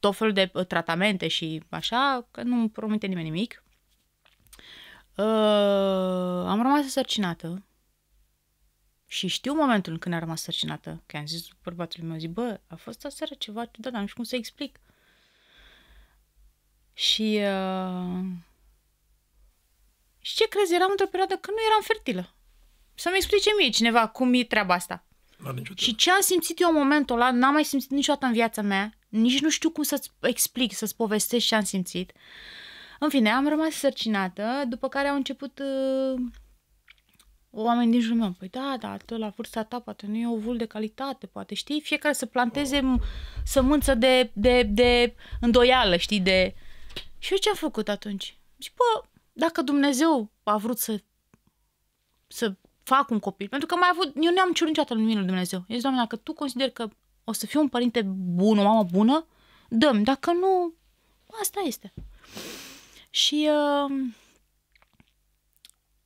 tot felul de uh, tratamente și așa, că nu promite nimeni nimic. Uh, am rămas sărcinată și știu momentul în când a rămas sărcinată, că am zis bărbatului meu, zic, bă, a fost aseară ceva ciudat, dar nu știu cum să explic. Și... Uh... Și ce crezi, eram într-o perioadă când nu eram fertilă. Să-mi explice mie cineva cum e treaba asta. Și ce am simțit eu în momentul ăla, n-am mai simțit niciodată în viața mea, nici nu știu cum să-ți explic, să-ți povestesc ce am simțit. În fine, am rămas sărcinată, după care au început uh, oameni din jurul meu, păi da, dar tu la vârsta ta poate nu e ovul de calitate, poate știi, fiecare să planteze ah. sămânță de, de, de îndoială, știi, de... Și eu ce am făcut atunci? Și bă, dacă Dumnezeu a vrut să, să fac un copil, pentru că mai avut, eu nu am cerut niciodată lumină lui Dumnezeu. Eu zic, Doamne, dacă tu consider că o să fiu un părinte bun, o mamă bună, dăm. Dacă nu, asta este. Și uh,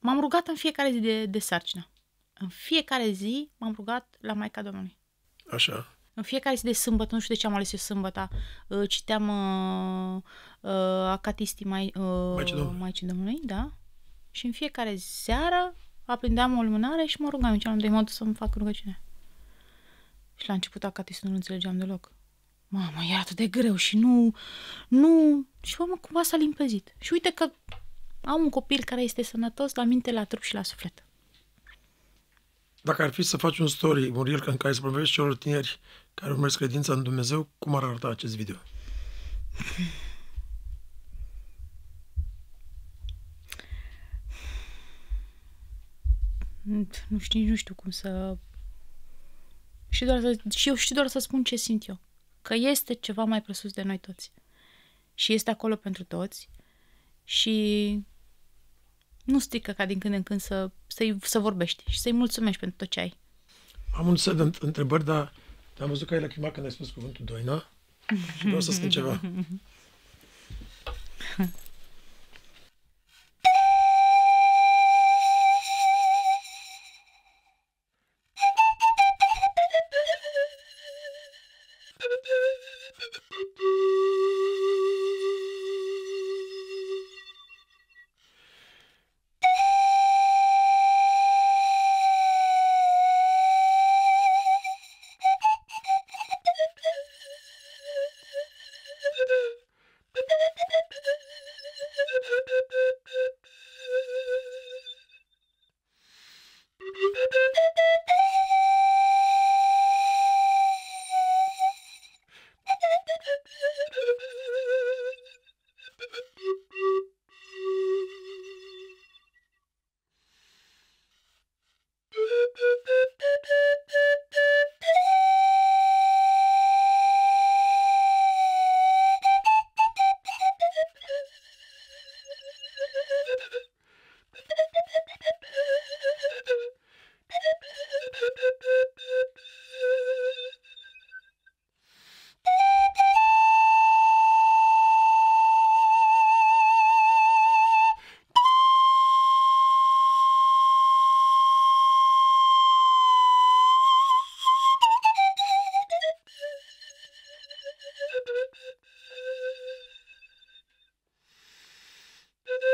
M-am rugat în fiecare zi de, de sarcină. În fiecare zi m-am rugat la Maica Domnului. Așa. În fiecare zi de sâmbătă, nu știu de ce am ales eu sâmbăta, uh, citeam uh, uh, acatistii mai, uh, Maicii, Domnului. Maicii Domnului, da? Și în fiecare seară aprindeam o lumânare și mă rugam, ziceam, de modul să-mi fac rugăciune. Și la început acatistul nu înțelegeam deloc. Mamă, e atât de greu și nu, nu... Și mă, cumva s-a limpezit. Și uite că am un copil care este sănătos la minte, la trup și la suflet. Dacă ar fi să faci un story, Muriel, în care să vorbești celor tineri care urmăresc credința în Dumnezeu, cum ar arăta acest video? (sighs) Nu știu, nu știu cum să... Și doar să, și eu știu doar să spun ce simt eu. Că este ceva mai presus de noi toți. Și este acolo pentru toți. Și nu strică ca din când în când să, să, să vorbești și să-i mulțumești pentru tot ce ai. Am un set de întrebări, dar te-am văzut că ai lacrimat când ai spus cuvântul Doina și vreau să spun ceva. (laughs)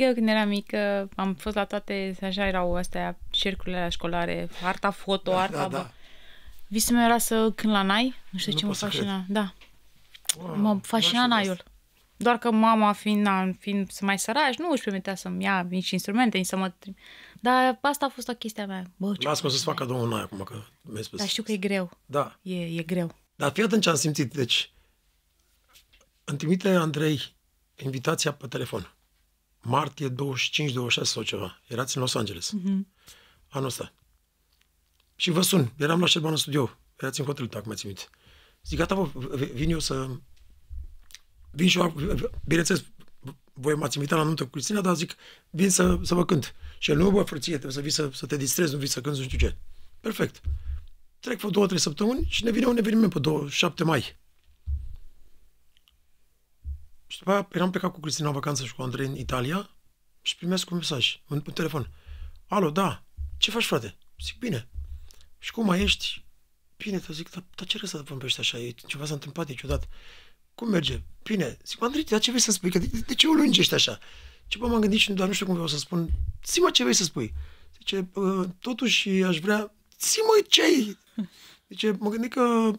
că adică eu când eram mică am fost la toate, așa erau astea, cercurile școlare, harta foto, da, harta... Da, da. Visul meu era să când la nai, nu știu nu ce mă fascina. Da. Wow, mă fascina naiul. Doar că mama, fiind, na, fiind mai săraș, nu își permitea să-mi ia nici instrumente, nici să mă... Dar asta a fost o chestia mea. Bă, ce Las că să-ți facă domnul Nai acum, că mi-ai spus. Dar știu că e greu. Da. E, e greu. Dar fii atent ce am simțit. Deci, îmi trimite Andrei invitația pe telefon martie 25-26 sau ceva. Erați în Los Angeles. Mm-hmm. Anul ăsta. Și vă sun. Eram la Șerban în studio. Erați în hotel, dacă mai ți minte. Zic, gata, vă, vin eu să... Vin și eu, bineînțeles, voi m-ați invitat la nuntă cu Cristina, dar zic, vin să, să vă cânt. Și el, nu, bă, frăție, trebuie să vii să, să te distrezi, nu vii să cânti, nu știu ce. Perfect. Trec vreo două, trei săptămâni și ne vine un eveniment pe 27 mai. Și după aia eram plecat cu Cristina în vacanță și cu Andrei în Italia și primesc un mesaj un un telefon. Alo, da, ce faci, frate? Zic, bine. Și cum mai ești? Bine, te zic, dar, da, ce să te vorbești așa? E, ceva s-a întâmplat, e ciudat. Cum merge? Bine. Zic, Andrei, dar ce vrei să spui? Că de, de, de ce o lungești așa? Ce bă, m-am gândit și doar nu știu cum vreau să spun. Zic, ce vrei să spui. Zice, totuși aș vrea... mă, ce ai? Zice, mă gândesc că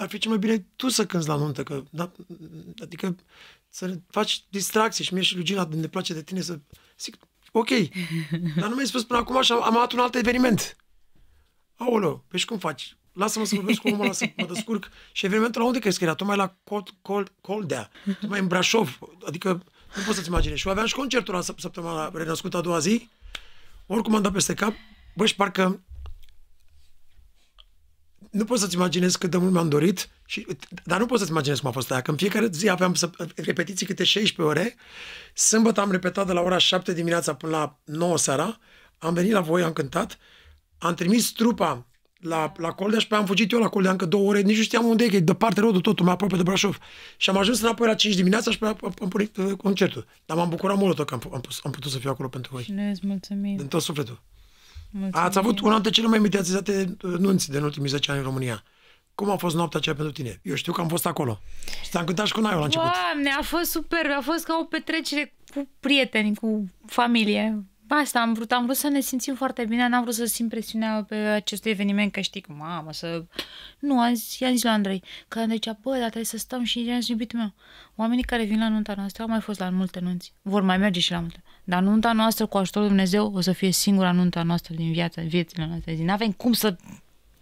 ar fi cel mai bine tu să cânți la nuntă, că, da, adică să faci distracție și mie și Lugina Gina ne place de tine să zic, ok, (laughs) dar nu mi-ai spus până acum și am, am avut un alt eveniment. Aolo, pe și cum faci? Lasă-mă să vorbesc cu omul ăla, să mă descurc. Și evenimentul la unde crezi că era? Tocmai la Cold, Cold, Coldea, tocmai în Brașov. Adică nu poți să-ți imaginezi. Și aveam și concertul la săptămâna renăscută a doua zi. Oricum am dat peste cap. Bă, și parcă nu poți să-ți imaginezi cât de mult mi-am dorit, și, dar nu poți să-ți imaginezi cum a fost aia, că în fiecare zi aveam să, repetiții câte 16 ore, sâmbătă am repetat de la ora 7 dimineața până la 9 seara, am venit la voi, am cântat, am trimis trupa la, la Coldea și pe am fugit eu la Coldea încă două ore, nici nu știam unde e, că e departe rodul totul, mai aproape de Brașov. Și am ajuns înapoi la 5 dimineața și pe am, am pornit uh, concertul. Dar m-am bucurat mult că am, am, am putut să fiu acolo pentru voi. Și noi îți mulțumim. Din tot sufletul. Mulțumim. Ați avut una dintre cele mai mediatizate uh, nunți din ultimii 10 ani în România. Cum a fost noaptea aceea pentru tine? Eu știu că am fost acolo. Și te-am cântat și cu Naiu la început. Doamne, a fost super. A fost ca o petrecere cu prieteni, cu familie asta am vrut, am vrut să ne simțim foarte bine, n-am vrut să simt presiunea pe acest eveniment, că știi, mamă, să... Nu, am zis, i-am zis la Andrei, că am zicea, bă, dar trebuie să stăm și i-am zis, iubitul meu, oamenii care vin la nunta noastră au mai fost la multe nunți, vor mai merge și la multe. Dar nunta noastră, cu ajutorul Dumnezeu, o să fie singura nunta noastră din viața, viețile noastre. N-avem cum să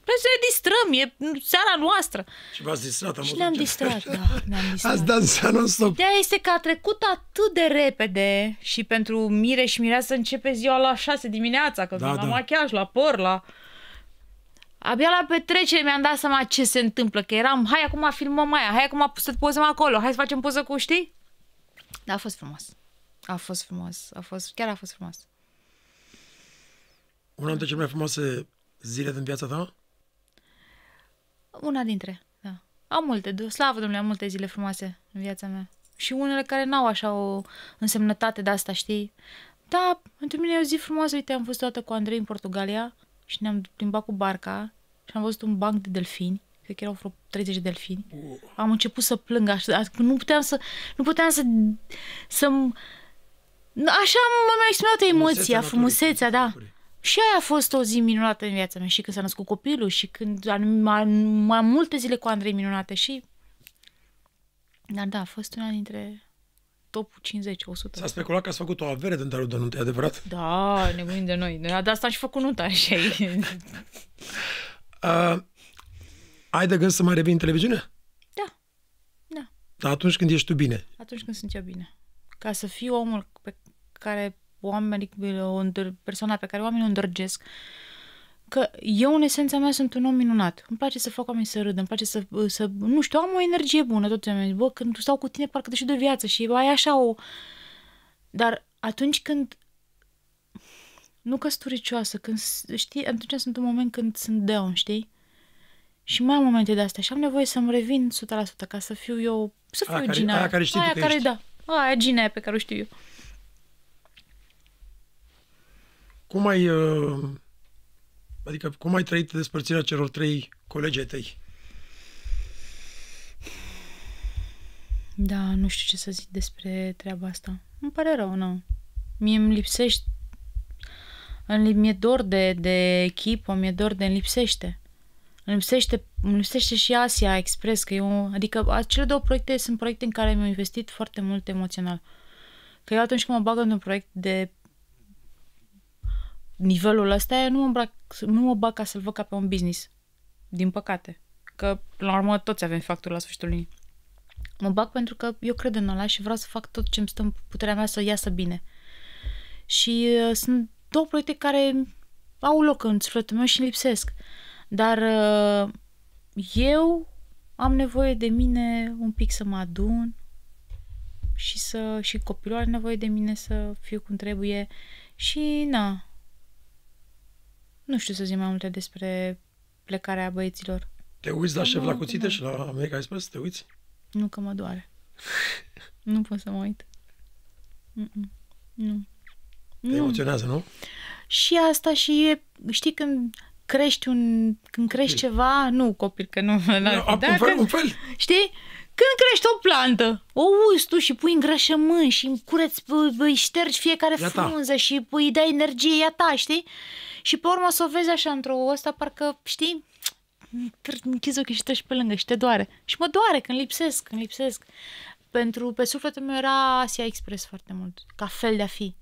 Vrem să ne distrăm, e seara noastră. Și v-ați distrat, am Și ne-am distrat, da, ne-am distrat. Ați dansat non-stop. Ideea este că a trecut atât de repede și pentru Mire și să începe ziua la 6 dimineața, că da, da. la machiaj, la păr, la... Abia la petrecere mi-am dat seama ce se întâmplă, că eram, hai acum filmăm aia, hai acum să pozăm acolo, hai să facem poză cu, știi? Dar a fost frumos. A fost frumos, a fost, chiar a fost frumos. Una dintre cele mai frumoase zile din viața ta? Una dintre, da. Am multe, de, slavă Domnului, am multe zile frumoase în viața mea. Și unele care n-au așa o însemnătate de asta, știi? Da, pentru mine e o zi frumoasă. Uite, am fost toată cu Andrei în Portugalia și ne-am plimbat cu barca și am văzut un banc de delfini. Cred că erau vreo 30 de delfini. Am început să plâng. Așa, nu puteam să... Nu puteam să... să Așa mi-a exprimat emoția, frumusețea, da. Naturii. Și aia a fost o zi minunată în viața mea și când s-a născut copilul și când mai multe zile cu Andrei minunate și... Dar da, a fost una dintre top 50, 100. S-a speculat că ați făcut o avere din darul de nuntă, e adevărat? Da, ne de noi. De asta am și făcut nunta așa. (laughs) uh, ai de gând să mai revii în televiziune? Da. Da. Dar atunci când ești tu bine? Atunci când sunt eu bine. Ca să fiu omul pe care oameni, adică, o persoana pe care oamenii o îndrăgesc, că eu în esența mea sunt un om minunat. Îmi place să fac oamenii să râdă, îmi place să, să nu știu, am o energie bună, toți oamenii. Bă, când stau cu tine parcă te și de viață și ai așa o... Dar atunci când nu sturicioasă, când știi, atunci sunt un moment când sunt down, știi? Și mai am momente de astea și am nevoie să-mi revin 100% ca să fiu eu, să fiu aia Gina. Care, aia care știi aia tu care, ești. da, aia Gina pe care o știu eu. Cum ai, uh, adică, cum ai trăit despărțirea celor trei colegi ai tăi? Da, nu știu ce să zic despre treaba asta. Îmi pare rău, nu. Mie îmi lipsește... Mi-e dor de, de echipă, mi-e dor de... Îmi lipsește. Îmi lipsește, îmi lipsește și Asia Express, că eu, adică cele două proiecte sunt proiecte în care mi-am investit foarte mult emoțional. Că eu atunci când mă bag într-un proiect de nivelul ăsta nu mă, îmbrac, nu mă bag ca să-l văd ca pe un business. Din păcate. Că, la urmă, toți avem facturi la sfârșitul lunii. Mă bag pentru că eu cred în ăla și vreau să fac tot ce-mi stă în puterea mea să iasă bine. Și uh, sunt două proiecte care au loc în sufletul meu și lipsesc. Dar uh, eu am nevoie de mine un pic să mă adun și să și copilul are nevoie de mine să fiu cum trebuie și na, nu știu să zic mai multe despre plecarea băieților. Te uiți la șef la cuțite și la America Express? Te uiți? Nu, că mă doare. (laughs) nu pot să mă uit. Mm-mm. Nu. Te nu. emoționează, nu? Și asta și e, știi când crești un, când crești copil. ceva, nu copil, că nu, No, da, un da, fel, când, un fel. știi? Când crești o plantă, o uiți tu și pui îngrășământ și îi cureți, îi ștergi fiecare frunză și îi dai energie ea ta, știi? și pe urmă să o vezi așa într-o ăsta, parcă, știi, închizi ochii și treci pe lângă și te doare. Și mă doare când lipsesc, când lipsesc. Pentru, pe sufletul meu era Asia Express foarte mult, ca fel de a fi.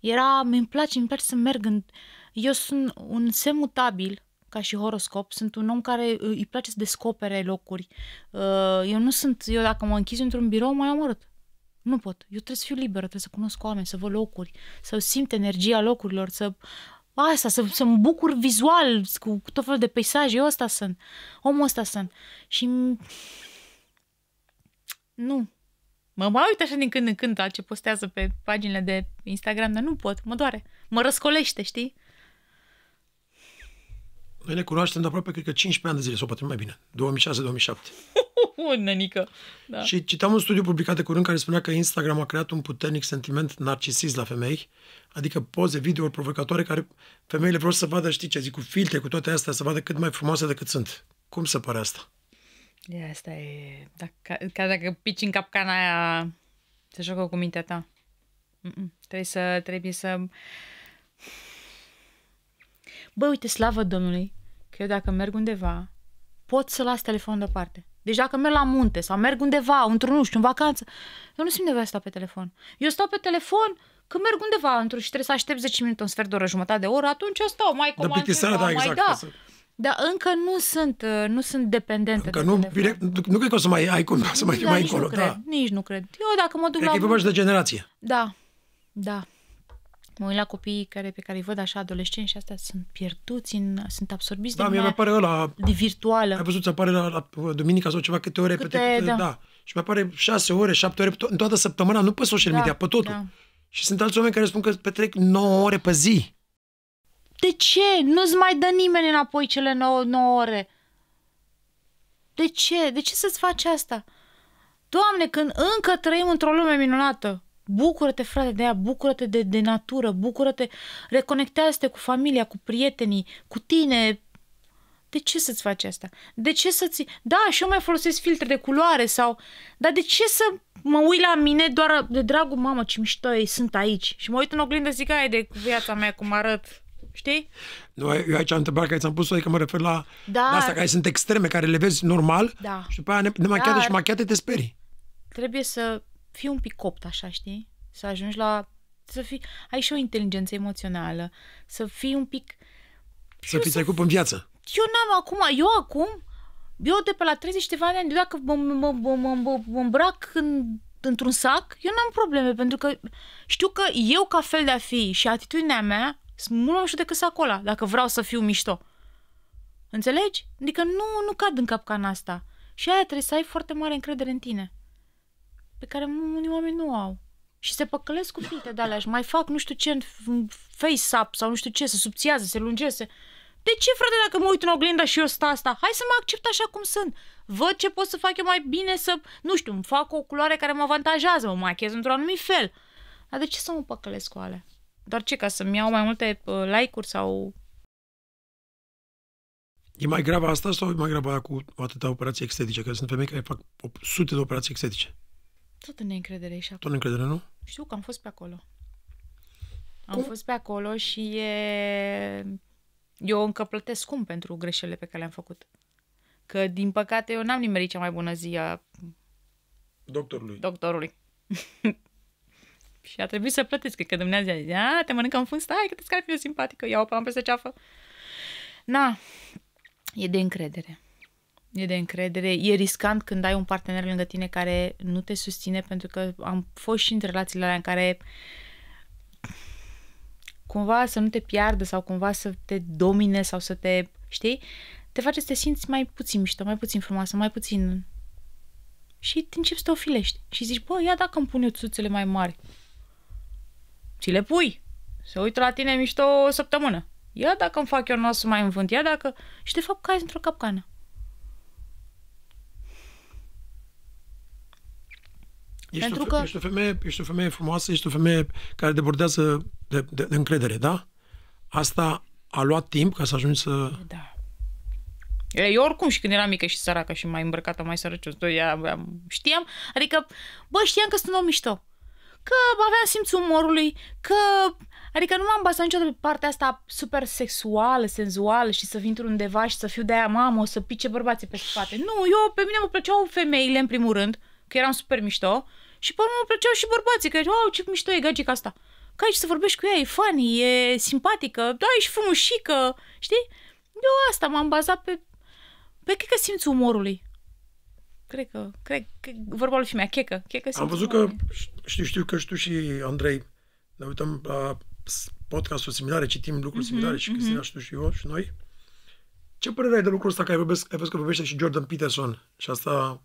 Era, mi-mi place, mi place să merg în... Eu sunt un semutabil, ca și horoscop, sunt un om care îi place să descopere locuri. Ă, eu nu sunt, eu dacă mă închizi într-un birou, mai omorât. Nu pot. Eu trebuie să fiu liberă, trebuie să cunosc oameni, să văd locuri, să simt energia locurilor, să asta, să, să mă bucur vizual cu, cu tot felul de peisaje, eu ăsta sunt, omul ăsta sunt. Și nu. Mă mai uit așa din când în când la ce postează pe paginile de Instagram, dar nu pot, mă doare. Mă răscolește, știi? Noi ne cunoaștem de aproape, cred că 15 ani de zile, sau poate mai bine, 2006-2007. (laughs) Nenică, da. Și citam un studiu publicat de curând care spunea că Instagram a creat un puternic sentiment narcisist la femei, adică poze, video provocatoare care femeile vor să vadă, știi ce zic, cu filtre, cu toate astea, să vadă cât mai frumoase decât sunt. Cum se pare asta? Ia asta e... Dacă, ca dacă pici în capcana aia, se jocă cu mintea ta. Mm-mm. Trebuie să... Trebuie să bă, uite, slavă Domnului, că eu dacă merg undeva, pot să las telefonul deoparte. Deci dacă merg la munte sau merg undeva, într-un, nu știu, în vacanță, eu nu simt nevoia să stau pe telefon. Eu stau pe telefon când merg undeva într-un și trebuie să aștept 10 minute, un sfert de oră, jumătate de oră, atunci stau, mai comand, da, sau, da, mai exact, da. Să... Dar încă nu sunt, uh, nu sunt dependentă încă de nu, direct, nu, nu cred că o să mai ai cum să mai da, mai nici încolo. Nu cred, da. Nici nu cred. Eu dacă mă duc cred la... Că e de generație. Da, da mă uit la copiii care, pe care îi văd așa adolescenți și astea sunt pierduți, în, sunt absorbiți da, de mi apare ăla, de virtuală. Ai văzut, apare la, la, duminica sau ceva câte ore câte, pe te, da. da. Și mi apare șase ore, șapte ore to- în toată săptămâna, nu pe social da, media, pe totul. Da. Și sunt alți oameni care spun că petrec 9 ore pe zi. De ce? Nu-ți mai dă nimeni înapoi cele 9, 9 ore. De ce? De ce să-ți faci asta? Doamne, când încă trăim într-o lume minunată, Bucură-te, frate, de ea, bucură-te de, de natură, bucură-te, reconectează-te cu familia, cu prietenii, cu tine. De ce să-ți faci asta? De ce să-ți... Da, și eu mai folosesc filtre de culoare sau... Dar de ce să mă uit la mine doar de dragul mamă, ce mișto ei, sunt aici. Și mă uit în oglindă zic, ai de viața mea cum arăt. Știi? Nu, eu aici am întrebat care ți-am pus adică mă refer la, da. la asta, care sunt extreme, care le vezi normal da. și după aia nemachiate da. și machiate te sperii. Trebuie să fii un pic copt așa, știi? Să ajungi la... Să fii... Ai și o inteligență emoțională. Să fii un pic... Să fii trecut în viață. Eu n-am acum... Eu acum... Eu de pe la 30 ceva de ani, dacă mă, mă, mă, mă, mă, mă îmbrac în, într-un sac, eu n-am probleme, pentru că știu că eu ca fel de a fi și atitudinea mea sunt mult mai știu decât să acolo, dacă vreau să fiu mișto. Înțelegi? Adică nu, nu cad în capcana asta. Și aia trebuie să ai foarte mare încredere în tine pe care unii oameni nu au. Și se păcălesc cu finte de alea și mai fac nu știu ce în face-up sau nu știu ce, se subțiază, se lungese. De ce, frate, dacă mă uit în oglinda și eu sta asta? Hai să mă accept așa cum sunt. Văd ce pot să fac eu mai bine să, nu știu, îmi fac o culoare care mă avantajează, mă machez într-un anumit fel. Dar de ce să mă păcălesc cu alea? Doar ce, ca să-mi iau mai multe like-uri sau... E mai grav asta sau e mai aia cu atâtea operații estetice? Că sunt femei care fac sute de operații estetice. Tot în neîncredere și acolo. Tot în încredere, nu? Știu că am fost pe acolo. Am Cum? fost pe acolo și e... eu încă plătesc scump pentru greșelile pe care le-am făcut. Că, din păcate, eu n-am nimerit cea mai bună zi a... Doctorului. Doctorului. (laughs) și a trebuit să plătesc, că zi a zis, a, te mănâncă în fund, stai, că te scarpi eu simpatică, iau pe am peste ceafă. Na, e de încredere e de încredere, e riscant când ai un partener lângă tine care nu te susține, pentru că am fost și în relațiile alea în care cumva să nu te piardă sau cumva să te domine sau să te, știi, te face să te simți mai puțin mișto, mai puțin frumoasă, mai puțin și te începi să te ofilești și zici, bă, ia dacă îmi pun eu țuțele mai mari. Ți le pui. Se uită la tine mișto o săptămână. Ia dacă îmi fac eu nasul mai învânt, ia dacă... Și de fapt cazi într-o capcană. Ești, Pentru o, că... ești, o femeie, ești o femeie frumoasă, ești o femeie care debordează de, de, de încredere, da? Asta a luat timp ca să ajungi să... Da. Eu oricum și când eram mică și săracă și mai îmbrăcată, mai sărăcios, știam, adică, bă, știam că sunt om mișto. Că aveam simțul umorului, că Adică nu m-am bazat niciodată pe partea asta super sexuală, senzuală și să vin undeva și să fiu de aia mamă, o să pice bărbații pe spate. Nu, eu, pe mine mă plăceau femeile în primul rând, că eram super mișto și pe urmă plăceau și bărbații, că au ce mișto e gagica asta. Că aici să vorbești cu ea, e funny, e simpatică, da, e și frumușică, știi? Eu asta m-am bazat pe, pe cred că simți umorului. Cred că, cred, că vorba lui fimea, checă, checă Am văzut umorului. că, știu, știu că știu și Andrei, ne uităm la podcasturi similare, citim lucruri mm-hmm, similare și mm-hmm. știu și eu și noi. Ce părere ai de lucrul ăsta că ai, vorbesc, ai văzut că vorbește și Jordan Peterson și asta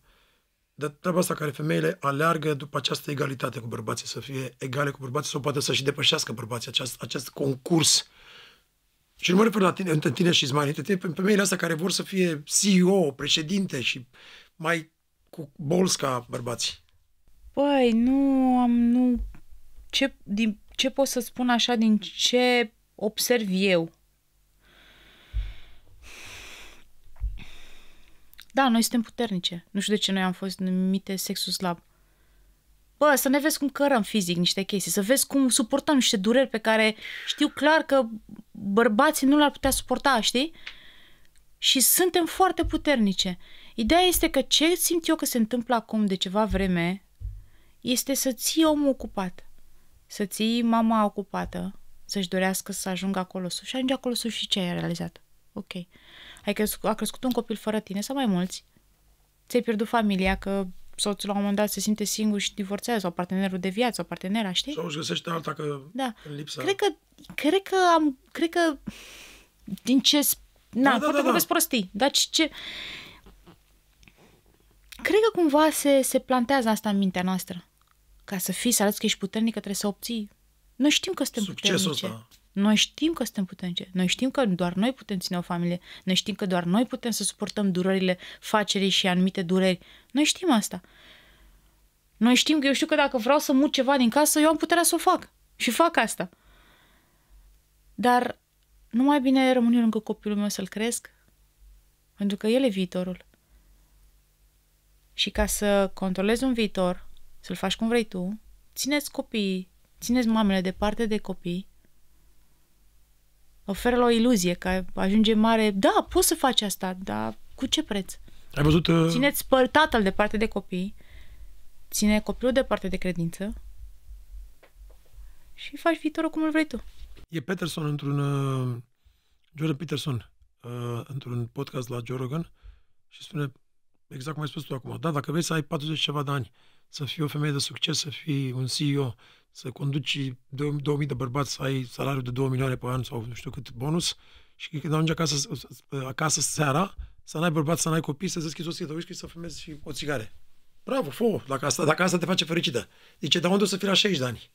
de treaba asta care femeile aleargă după această egalitate cu bărbații, să fie egale cu bărbații sau poate să-și depășească bărbații acest, acest concurs. Și nu mă refer la tine, între tine și Ismail, între tine, femeile astea care vor să fie CEO, președinte și mai cu bols ca bărbații. Păi, nu am, nu... Ce, din, ce pot să spun așa din ce observ eu? Da, noi suntem puternice. Nu știu de ce noi am fost numite sexul slab. Bă, să ne vezi cum cărăm fizic niște chestii, să vezi cum suportăm niște dureri pe care știu clar că bărbații nu l ar putea suporta, știi? Și suntem foarte puternice. Ideea este că ce simt eu că se întâmplă acum de ceva vreme este să ții omul ocupat, să ții mama ocupată, să-și dorească să ajungă acolo sus și ajunge acolo sus și ce ai realizat. Ok ai crescut, a crescut un copil fără tine sau mai mulți, ți-ai pierdut familia că soțul la un moment dat se simte singur și divorțează sau partenerul de viață sau partenera, știi? Sau își găsește alta că da. lipsa... Cred că, cred că am, cred că din ce... Da, Na, da, da, poate da, da. vorbesc da. prostii, dar ce... Cred că cumva se, se plantează asta în mintea noastră. Ca să fii, să arăți că ești puternică, trebuie să obții. Noi știm că suntem Succesul puternice. Ăsta. Noi știm că suntem puternice, noi știm că doar noi putem ține o familie, noi știm că doar noi putem să suportăm durerile facerii și anumite dureri. Noi știm asta. Noi știm că eu știu că dacă vreau să mut ceva din casă, eu am puterea să o fac. Și fac asta. Dar nu mai bine rămân eu lângă copilul meu să-l cresc, pentru că el e viitorul. Și ca să controlezi un viitor, să-l faci cum vrei tu, țineți copiii, țineți mamele departe de copii oferă o iluzie că ajunge mare, da, poți să faci asta, dar cu ce preț? Ai văzut... Uh... Țineți tatăl departe de copii, ține copilul departe de credință și faci viitorul cum îl vrei tu. E Peterson într-un... Uh, Jordan Peterson uh, într-un podcast la Joe Rogan și spune exact cum ai spus tu acum. Da, dacă vrei să ai 40 ceva de ani, să fii o femeie de succes, să fii un CEO, să conduci 2000 de bărbați să ai salariu de 2 milioane pe an sau nu știu cât bonus și când ajungi acasă, acasă seara, să n-ai bărbat, să n-ai copii, să deschizi o singură și să fumezi și o țigare. Bravo, fo, dacă asta, dacă asta te face fericită. Zice, dar unde o să fii la 60 de ani?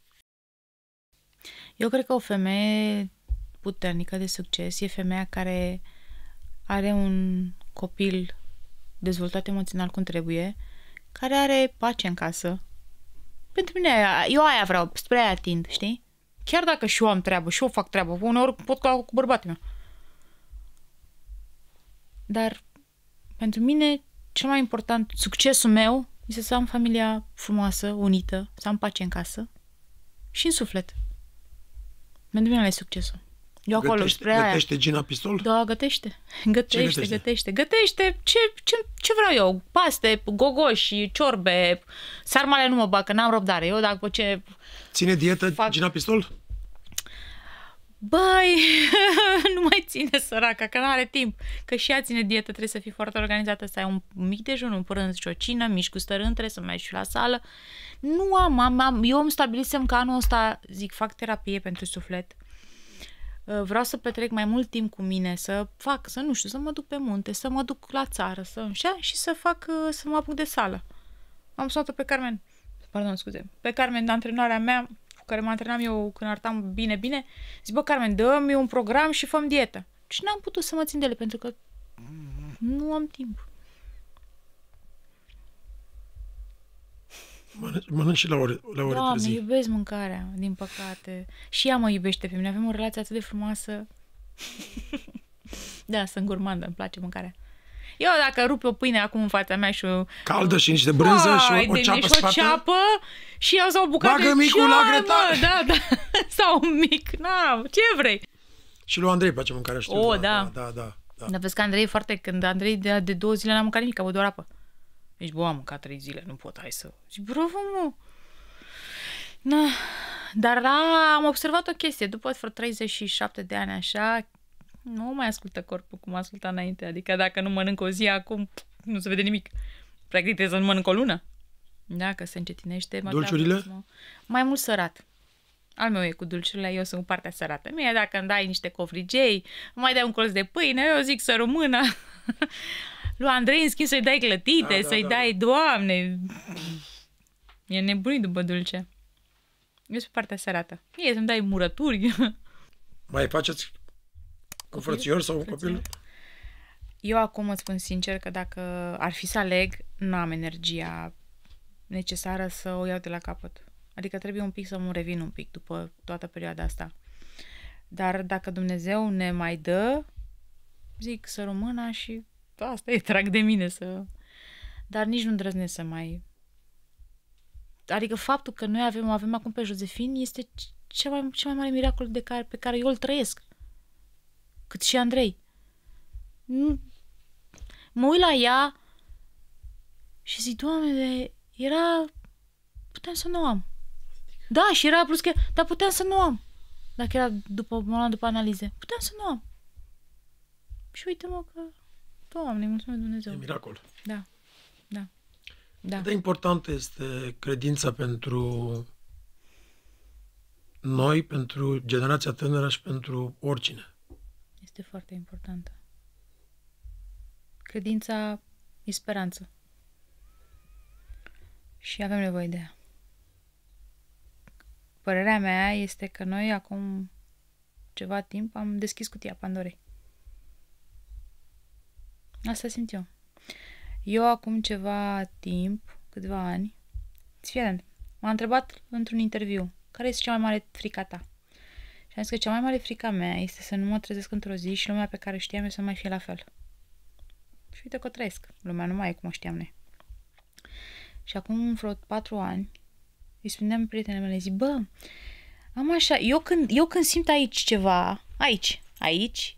Eu cred că o femeie puternică de succes e femeia care are un copil dezvoltat emoțional cum trebuie, care are pace în casă, pentru mine, eu aia vreau, spre aia tind, știi? Chiar dacă și eu am treabă, și eu fac treabă, uneori pot ca cu bărbatul meu. Dar pentru mine, cel mai important, succesul meu este să am familia frumoasă, unită, să am pace în casă și în suflet. Pentru mine e succesul. Eu acolo gătește, spre aia. Gătește Gina Pistol? Da, gătește. Gătește, ce gătește, gătește. Gătește ce, ce, ce vreau eu. Paste, gogoși, ciorbe, sarmale nu mă bag, că n-am răbdare. Eu dacă ce... Ține dietă fac... Gina Pistol? Băi, (laughs) nu mai ține săraca, că nu are timp. Că și ea ține dietă, trebuie să fii foarte organizată, să ai un mic dejun, un prânz și o cină, mici cu stărân, trebuie să mai și la sală. Nu am, am, am, eu îmi stabilisem că anul ăsta, zic, fac terapie pentru suflet vreau să petrec mai mult timp cu mine, să fac, să nu știu, să mă duc pe munte, să mă duc la țară, să așa, și să fac, uh, să mă apuc de sală. Am sunat pe Carmen, pardon, scuze, pe Carmen, de antrenarea mea, cu care mă antrenam eu când arătam bine, bine, zic, bă, Carmen, dă-mi un program și fă dietă. Și n-am putut să mă țin de ele, pentru că nu am timp. Mănânci, mănânci și la ore, la ore Doamne, târzii. iubesc mâncarea, din păcate. Și ea mă iubește pe mine. Avem o relație atât de frumoasă. (laughs) da, sunt gurmandă, îmi place mâncarea. Eu dacă rup o pâine acum în fața mea și o... Caldă și niște brânză Ai, și o, o ceapă și o ceapă și iau sau o bucată Bagă micul ceabă, la mă, Da, da. (laughs) sau un mic. Na, ce vrei? Și lui Andrei place mâncarea, știu. O, oh, da. Da, da, da. da. Dar vezi că Andrei foarte... Când Andrei de, de două zile n-a mâncat nimic, a avut doar apă. Deci, bă, am mâncat trei zile, nu pot, hai să... Și bravo, mă! Na. Dar la, da, am observat o chestie. După 37 de ani așa, nu mai ascultă corpul cum asculta înainte. Adică dacă nu mănânc o zi acum, nu se vede nimic. Practic trebuie să nu mănânc o lună. Da, că se încetinește. Mă Dulciurile? Mă... Mai mult sărat. Al meu e cu dulciurile, eu sunt partea sărată. Mie dacă îmi dai niște cofrigei, mai dai un colț de pâine, eu zic să rămână. (laughs) Lui Andrei, în schimb, să-i dai clătite, da, da, să-i da, dai, da. doamne... E nebunit după dulce. Eu sunt partea sărată. Ei, să-mi dai murături. Mai faceți cu frățiori sau cu copil? Eu acum îți spun sincer că dacă ar fi să aleg, n-am energia necesară să o iau de la capăt. Adică trebuie un pic să mă revin un pic după toată perioada asta. Dar dacă Dumnezeu ne mai dă, zic să rămână și Păi, asta e, trag de mine să... Dar nici nu îndrăznesc să mai... Adică faptul că noi avem, avem acum pe Josefin este cea mai, cea mai mare miracol de care, pe care eu îl trăiesc. Cât și Andrei. Nu... Mă uit la ea și zic, Doamne, era... puteam să nu am. Da, și era plus că... Dar puteam să nu am. Dacă era după, după analize. Puteam să nu am. Și uite-mă că Doamne, mulțumesc Dumnezeu. E miracol. Da, da. da. Cât de importantă este credința pentru noi, pentru generația tânără și pentru oricine? Este foarte importantă. Credința e speranță. Și avem nevoie de ea. Părerea mea este că noi acum ceva timp am deschis cutia Pandorei. Asta simt eu. Eu acum ceva timp, câțiva ani, sfident, m-a întrebat într-un interviu, care este cea mai mare frica ta? Și am zis că cea mai mare frica mea este să nu mă trezesc într-o zi și lumea pe care știam eu să mai fie la fel. Și uite că trăiesc. Lumea nu mai e cum o știam noi. Și acum vreo patru ani îi spuneam prietenele mele, zic, bă, am așa, eu când, eu când simt aici ceva, aici, aici,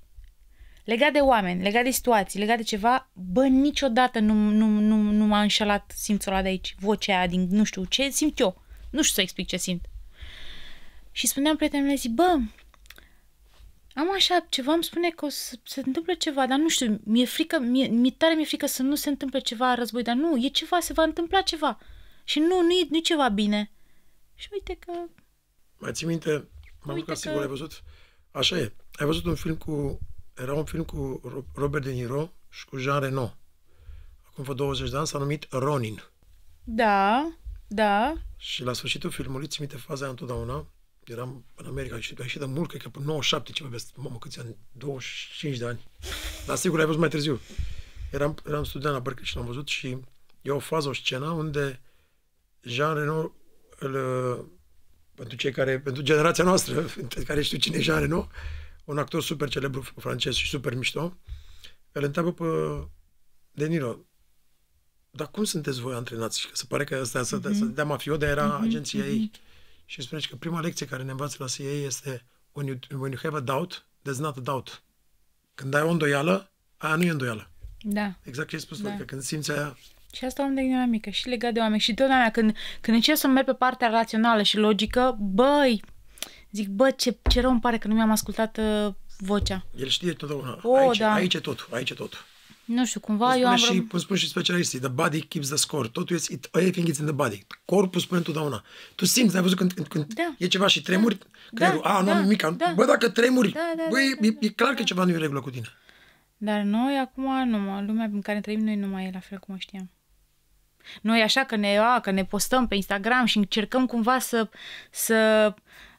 legat de oameni, legat de situații, legat de ceva, bă, niciodată nu, nu, nu, nu m-a înșelat simțul ăla de aici, vocea aia din nu știu ce simt eu. Nu știu să explic ce simt. Și spuneam prietenului, zic, bă, am așa ceva, îmi spune că o să se întâmple ceva, dar nu știu, mi-e frică, mi-e, mi tare mi-e frică să nu se întâmple ceva război, dar nu, e ceva, se va întâmpla ceva. Și nu, nu e, nu ceva bine. Și uite că... Mai ții minte, m-am uite că... ai văzut? Așa e. Ai văzut un film cu era un film cu Robert De Niro și cu Jean Reno. Acum vreo 20 de ani s-a numit Ronin. Da, da. Și la sfârșitul filmului, ți minte faza aia întotdeauna, eram în America și a ieșit de mult, cred că până 97 ceva, vezi, mamă, câți ani, 25 de ani. Dar sigur ai văzut mai târziu. Eram, eram student la Berkeley și l-am văzut și e o fază, o scenă unde Jean Reno îl, uh, pentru cei care, pentru generația noastră, (laughs) care știu cine e Jean Reno, un actor super celebru francez și super mișto, îl întreabă pe De Niro, dar cum sunteți voi antrenați? Că se pare că ăsta să, mm-hmm. să dea mafio, dar era mm-hmm. agenția mhm. ei. Mm-hmm. Și spune că prima lecție care ne învață la CIA este when you, when you have a doubt, there's not a doubt. Când ai o îndoială, aia nu e îndoială. Da. Exact ce ai spus, da. că adică când simți aia, și asta am de mică și legat de oameni. Și totdeauna când, când încerc să merg pe partea rațională și logică, băi, Zic, bă, ce, ce rău îmi pare că nu mi-am ascultat uh, vocea. El știe totdeauna. Oh, aici, da. aici e tot, aici e tot. Nu știu, cumva eu am... Și, vrem... spun și specialiștii, the body keeps the score. Totul este, it, everything is in the body. Corpul spune întotdeauna. Tu simți, ai văzut când, când, când da. e ceva și tremuri, da. creierul, da. a, nu da. am nimic. Da. Bă, dacă tremuri, da, da, bă, da, da, e, e da. clar da. că ceva nu e în regulă cu tine. Dar noi acum, nu, lumea în care trăim noi nu mai e la fel cum o știam. Noi așa că ne, a, că ne postăm pe Instagram și încercăm cumva să, să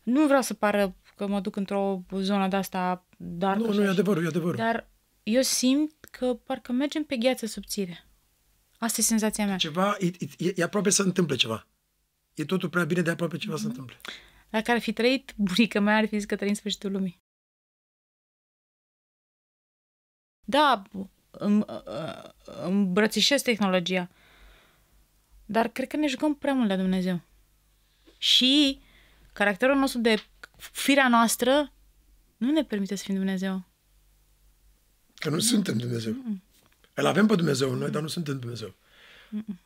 nu vreau să pară că mă duc într-o zonă de asta dar. Nu, nu, e adevărul, e adevărul. Dar eu simt că parcă mergem pe gheață subțire. Asta e senzația mea. Ceva, e, e, e aproape să întâmple ceva. E totul prea bine de aproape ceva mm-hmm. să mhm. întâmple. Dacă ar fi trăit, (laughs) bunica mea ar fi zis că trăim sfârșitul lumii. Da, ă, ă, îmbrățișez tehnologia, dar cred că ne jucăm prea mult la Dumnezeu. Și caracterul nostru de firea noastră nu ne permite să fim Dumnezeu. Că nu mm. suntem Dumnezeu. Mm. El avem pe Dumnezeu noi, dar nu suntem Dumnezeu. Mm.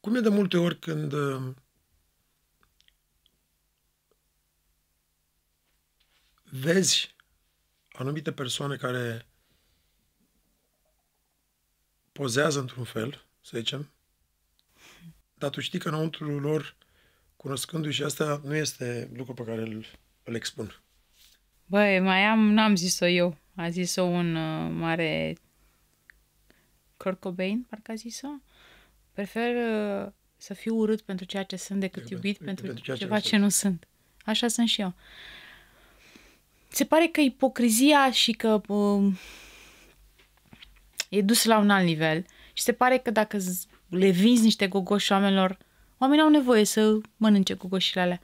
Cum e de multe ori când uh, vezi anumite persoane care pozează într-un fel, să zicem, dar tu știi că înăuntru lor cunoscându-i și asta nu este lucru pe care îl, îl expun. Băi, mai am, n-am zis-o eu. A zis-o un uh, mare Kurt Cobain, parcă a zis-o. Prefer uh, să fiu urât pentru ceea ce sunt decât de da, iubit de da, pentru, pentru ceea ceva ce, ce nu sunt. Așa sunt și eu. Se pare că ipocrizia și că uh, e dus la un alt nivel și se pare că dacă le vinzi niște gogoși oamenilor, uh, Oamenii au nevoie să mănânce cu goșile alea.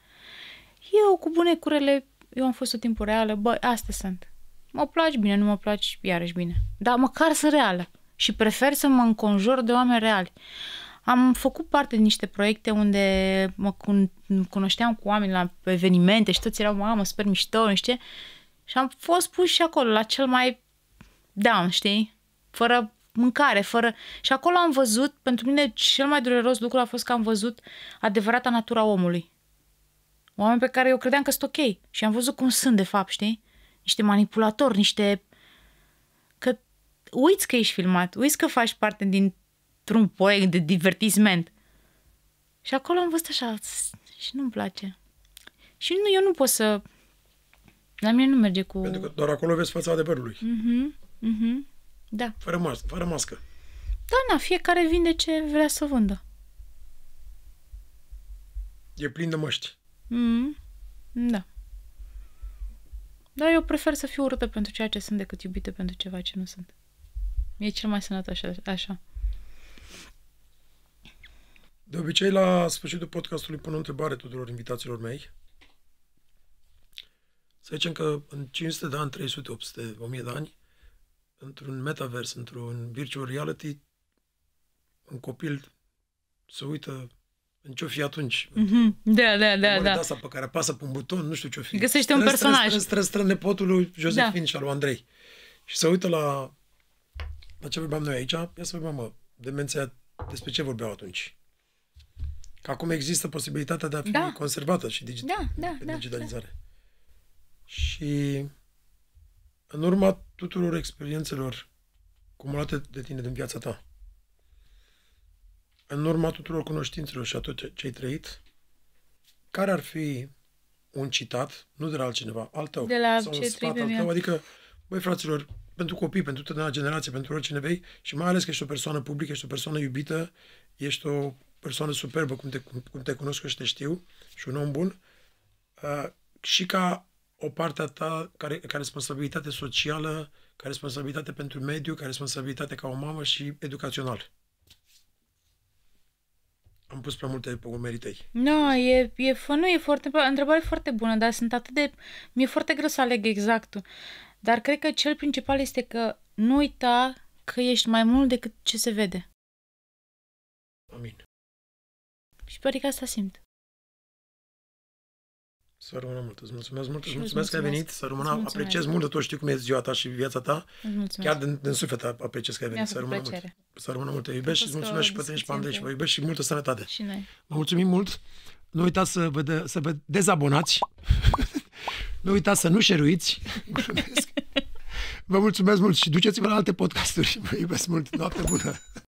Eu, cu bune curele, eu am fost o timpul reală, bă, astea sunt. Mă placi bine, nu mă placi, iarăși bine. Dar măcar sunt reală și prefer să mă înconjur de oameni reali. Am făcut parte din niște proiecte unde mă cunoșteam cu oameni la evenimente și toți erau, mamă, super mișto, nu știu Și am fost pus și acolo, la cel mai down, știi? Fără mâncare, fără... Și acolo am văzut, pentru mine cel mai dureros lucru a fost că am văzut adevărata natura omului. Oameni pe care eu credeam că sunt ok. Și am văzut cum sunt, de fapt, știi? Niște manipulatori, niște... Că uiți că ești filmat, uiți că faci parte dintr-un proiect de divertisment. Și acolo am văzut așa și nu-mi place. Și nu, eu nu pot să... La mine nu merge cu... Pentru că doar acolo vezi fața adevărului. Mhm, uh-huh, mhm. Uh-huh. Da. Fără, mas- fără mască. Da, na, fiecare vinde ce vrea să vândă. E plin de măști. Mm, da. Dar eu prefer să fiu urâtă pentru ceea ce sunt decât iubită pentru ceva ce nu sunt. E cel mai sănătos așa. așa. De obicei, la sfârșitul podcastului pun o întrebare tuturor invitațiilor mei. Să zicem că în 500 de ani, 300, 800, 1000 de ani, într-un metavers, într-un virtual reality, un copil se uită în ce-o fi atunci. Mm-hmm. Da, da, da. da. asta pe care apasă pe un buton, nu știu ce-o fi. Găsește un personaj. Stră, stră, nepotul lui Josefin da. și al lui Andrei. Și se uită la, la ce vorbeam noi aici. Ia să vedem, mă, demenția, despre ce vorbeau atunci. Că acum există posibilitatea de a fi da. conservată și digi- da, da, da, da. digitalizare. Da. Și în urma tuturor experiențelor cumulate de tine din viața ta, în urma tuturor cunoștințelor și a tot ce ai trăit, care ar fi un citat, nu de la altcineva, al tău, de la sau ce un sfat al tău, adică, băi fraților, pentru copii, pentru tânăra generație, pentru oricine vei și mai ales că ești o persoană publică, ești o persoană iubită, ești o persoană superbă, cum te, cum, cum te cunosc și te știu, și un om bun, uh, și ca o parte a ta care, ca responsabilitate socială, ca responsabilitate pentru mediu, ca responsabilitate ca o mamă și educațional. Am pus prea multe pe umerii tăi. No, e, e, nu, e foarte, întrebare foarte bună, dar sunt atât de... Mi-e foarte greu să aleg exactul. Dar cred că cel principal este că nu uita că ești mai mult decât ce se vede. Amin. Și pare că asta simt. Să rămână mult. Îți mulțumesc mult. Îți mulțumesc, că ai venit. Să rămână. Apreciez mult de tot. Știu cum e ziua ta și viața ta. Mulțumesc. Chiar din, din suflet apreciez că ai venit. Să rămână mult. Să rămână mult. Te iubesc și îți mulțumesc și pe tine și pe Andrei și vă iubesc și multă sănătate. Și noi. Vă mulțumim mult. Nu uitați să vă, de, să vă dezabonați. (laughs) nu uitați să nu șeruiți. (laughs) Vă mulțumesc mult și duceți-vă la alte podcasturi. Vă iubesc mult. Noapte bună!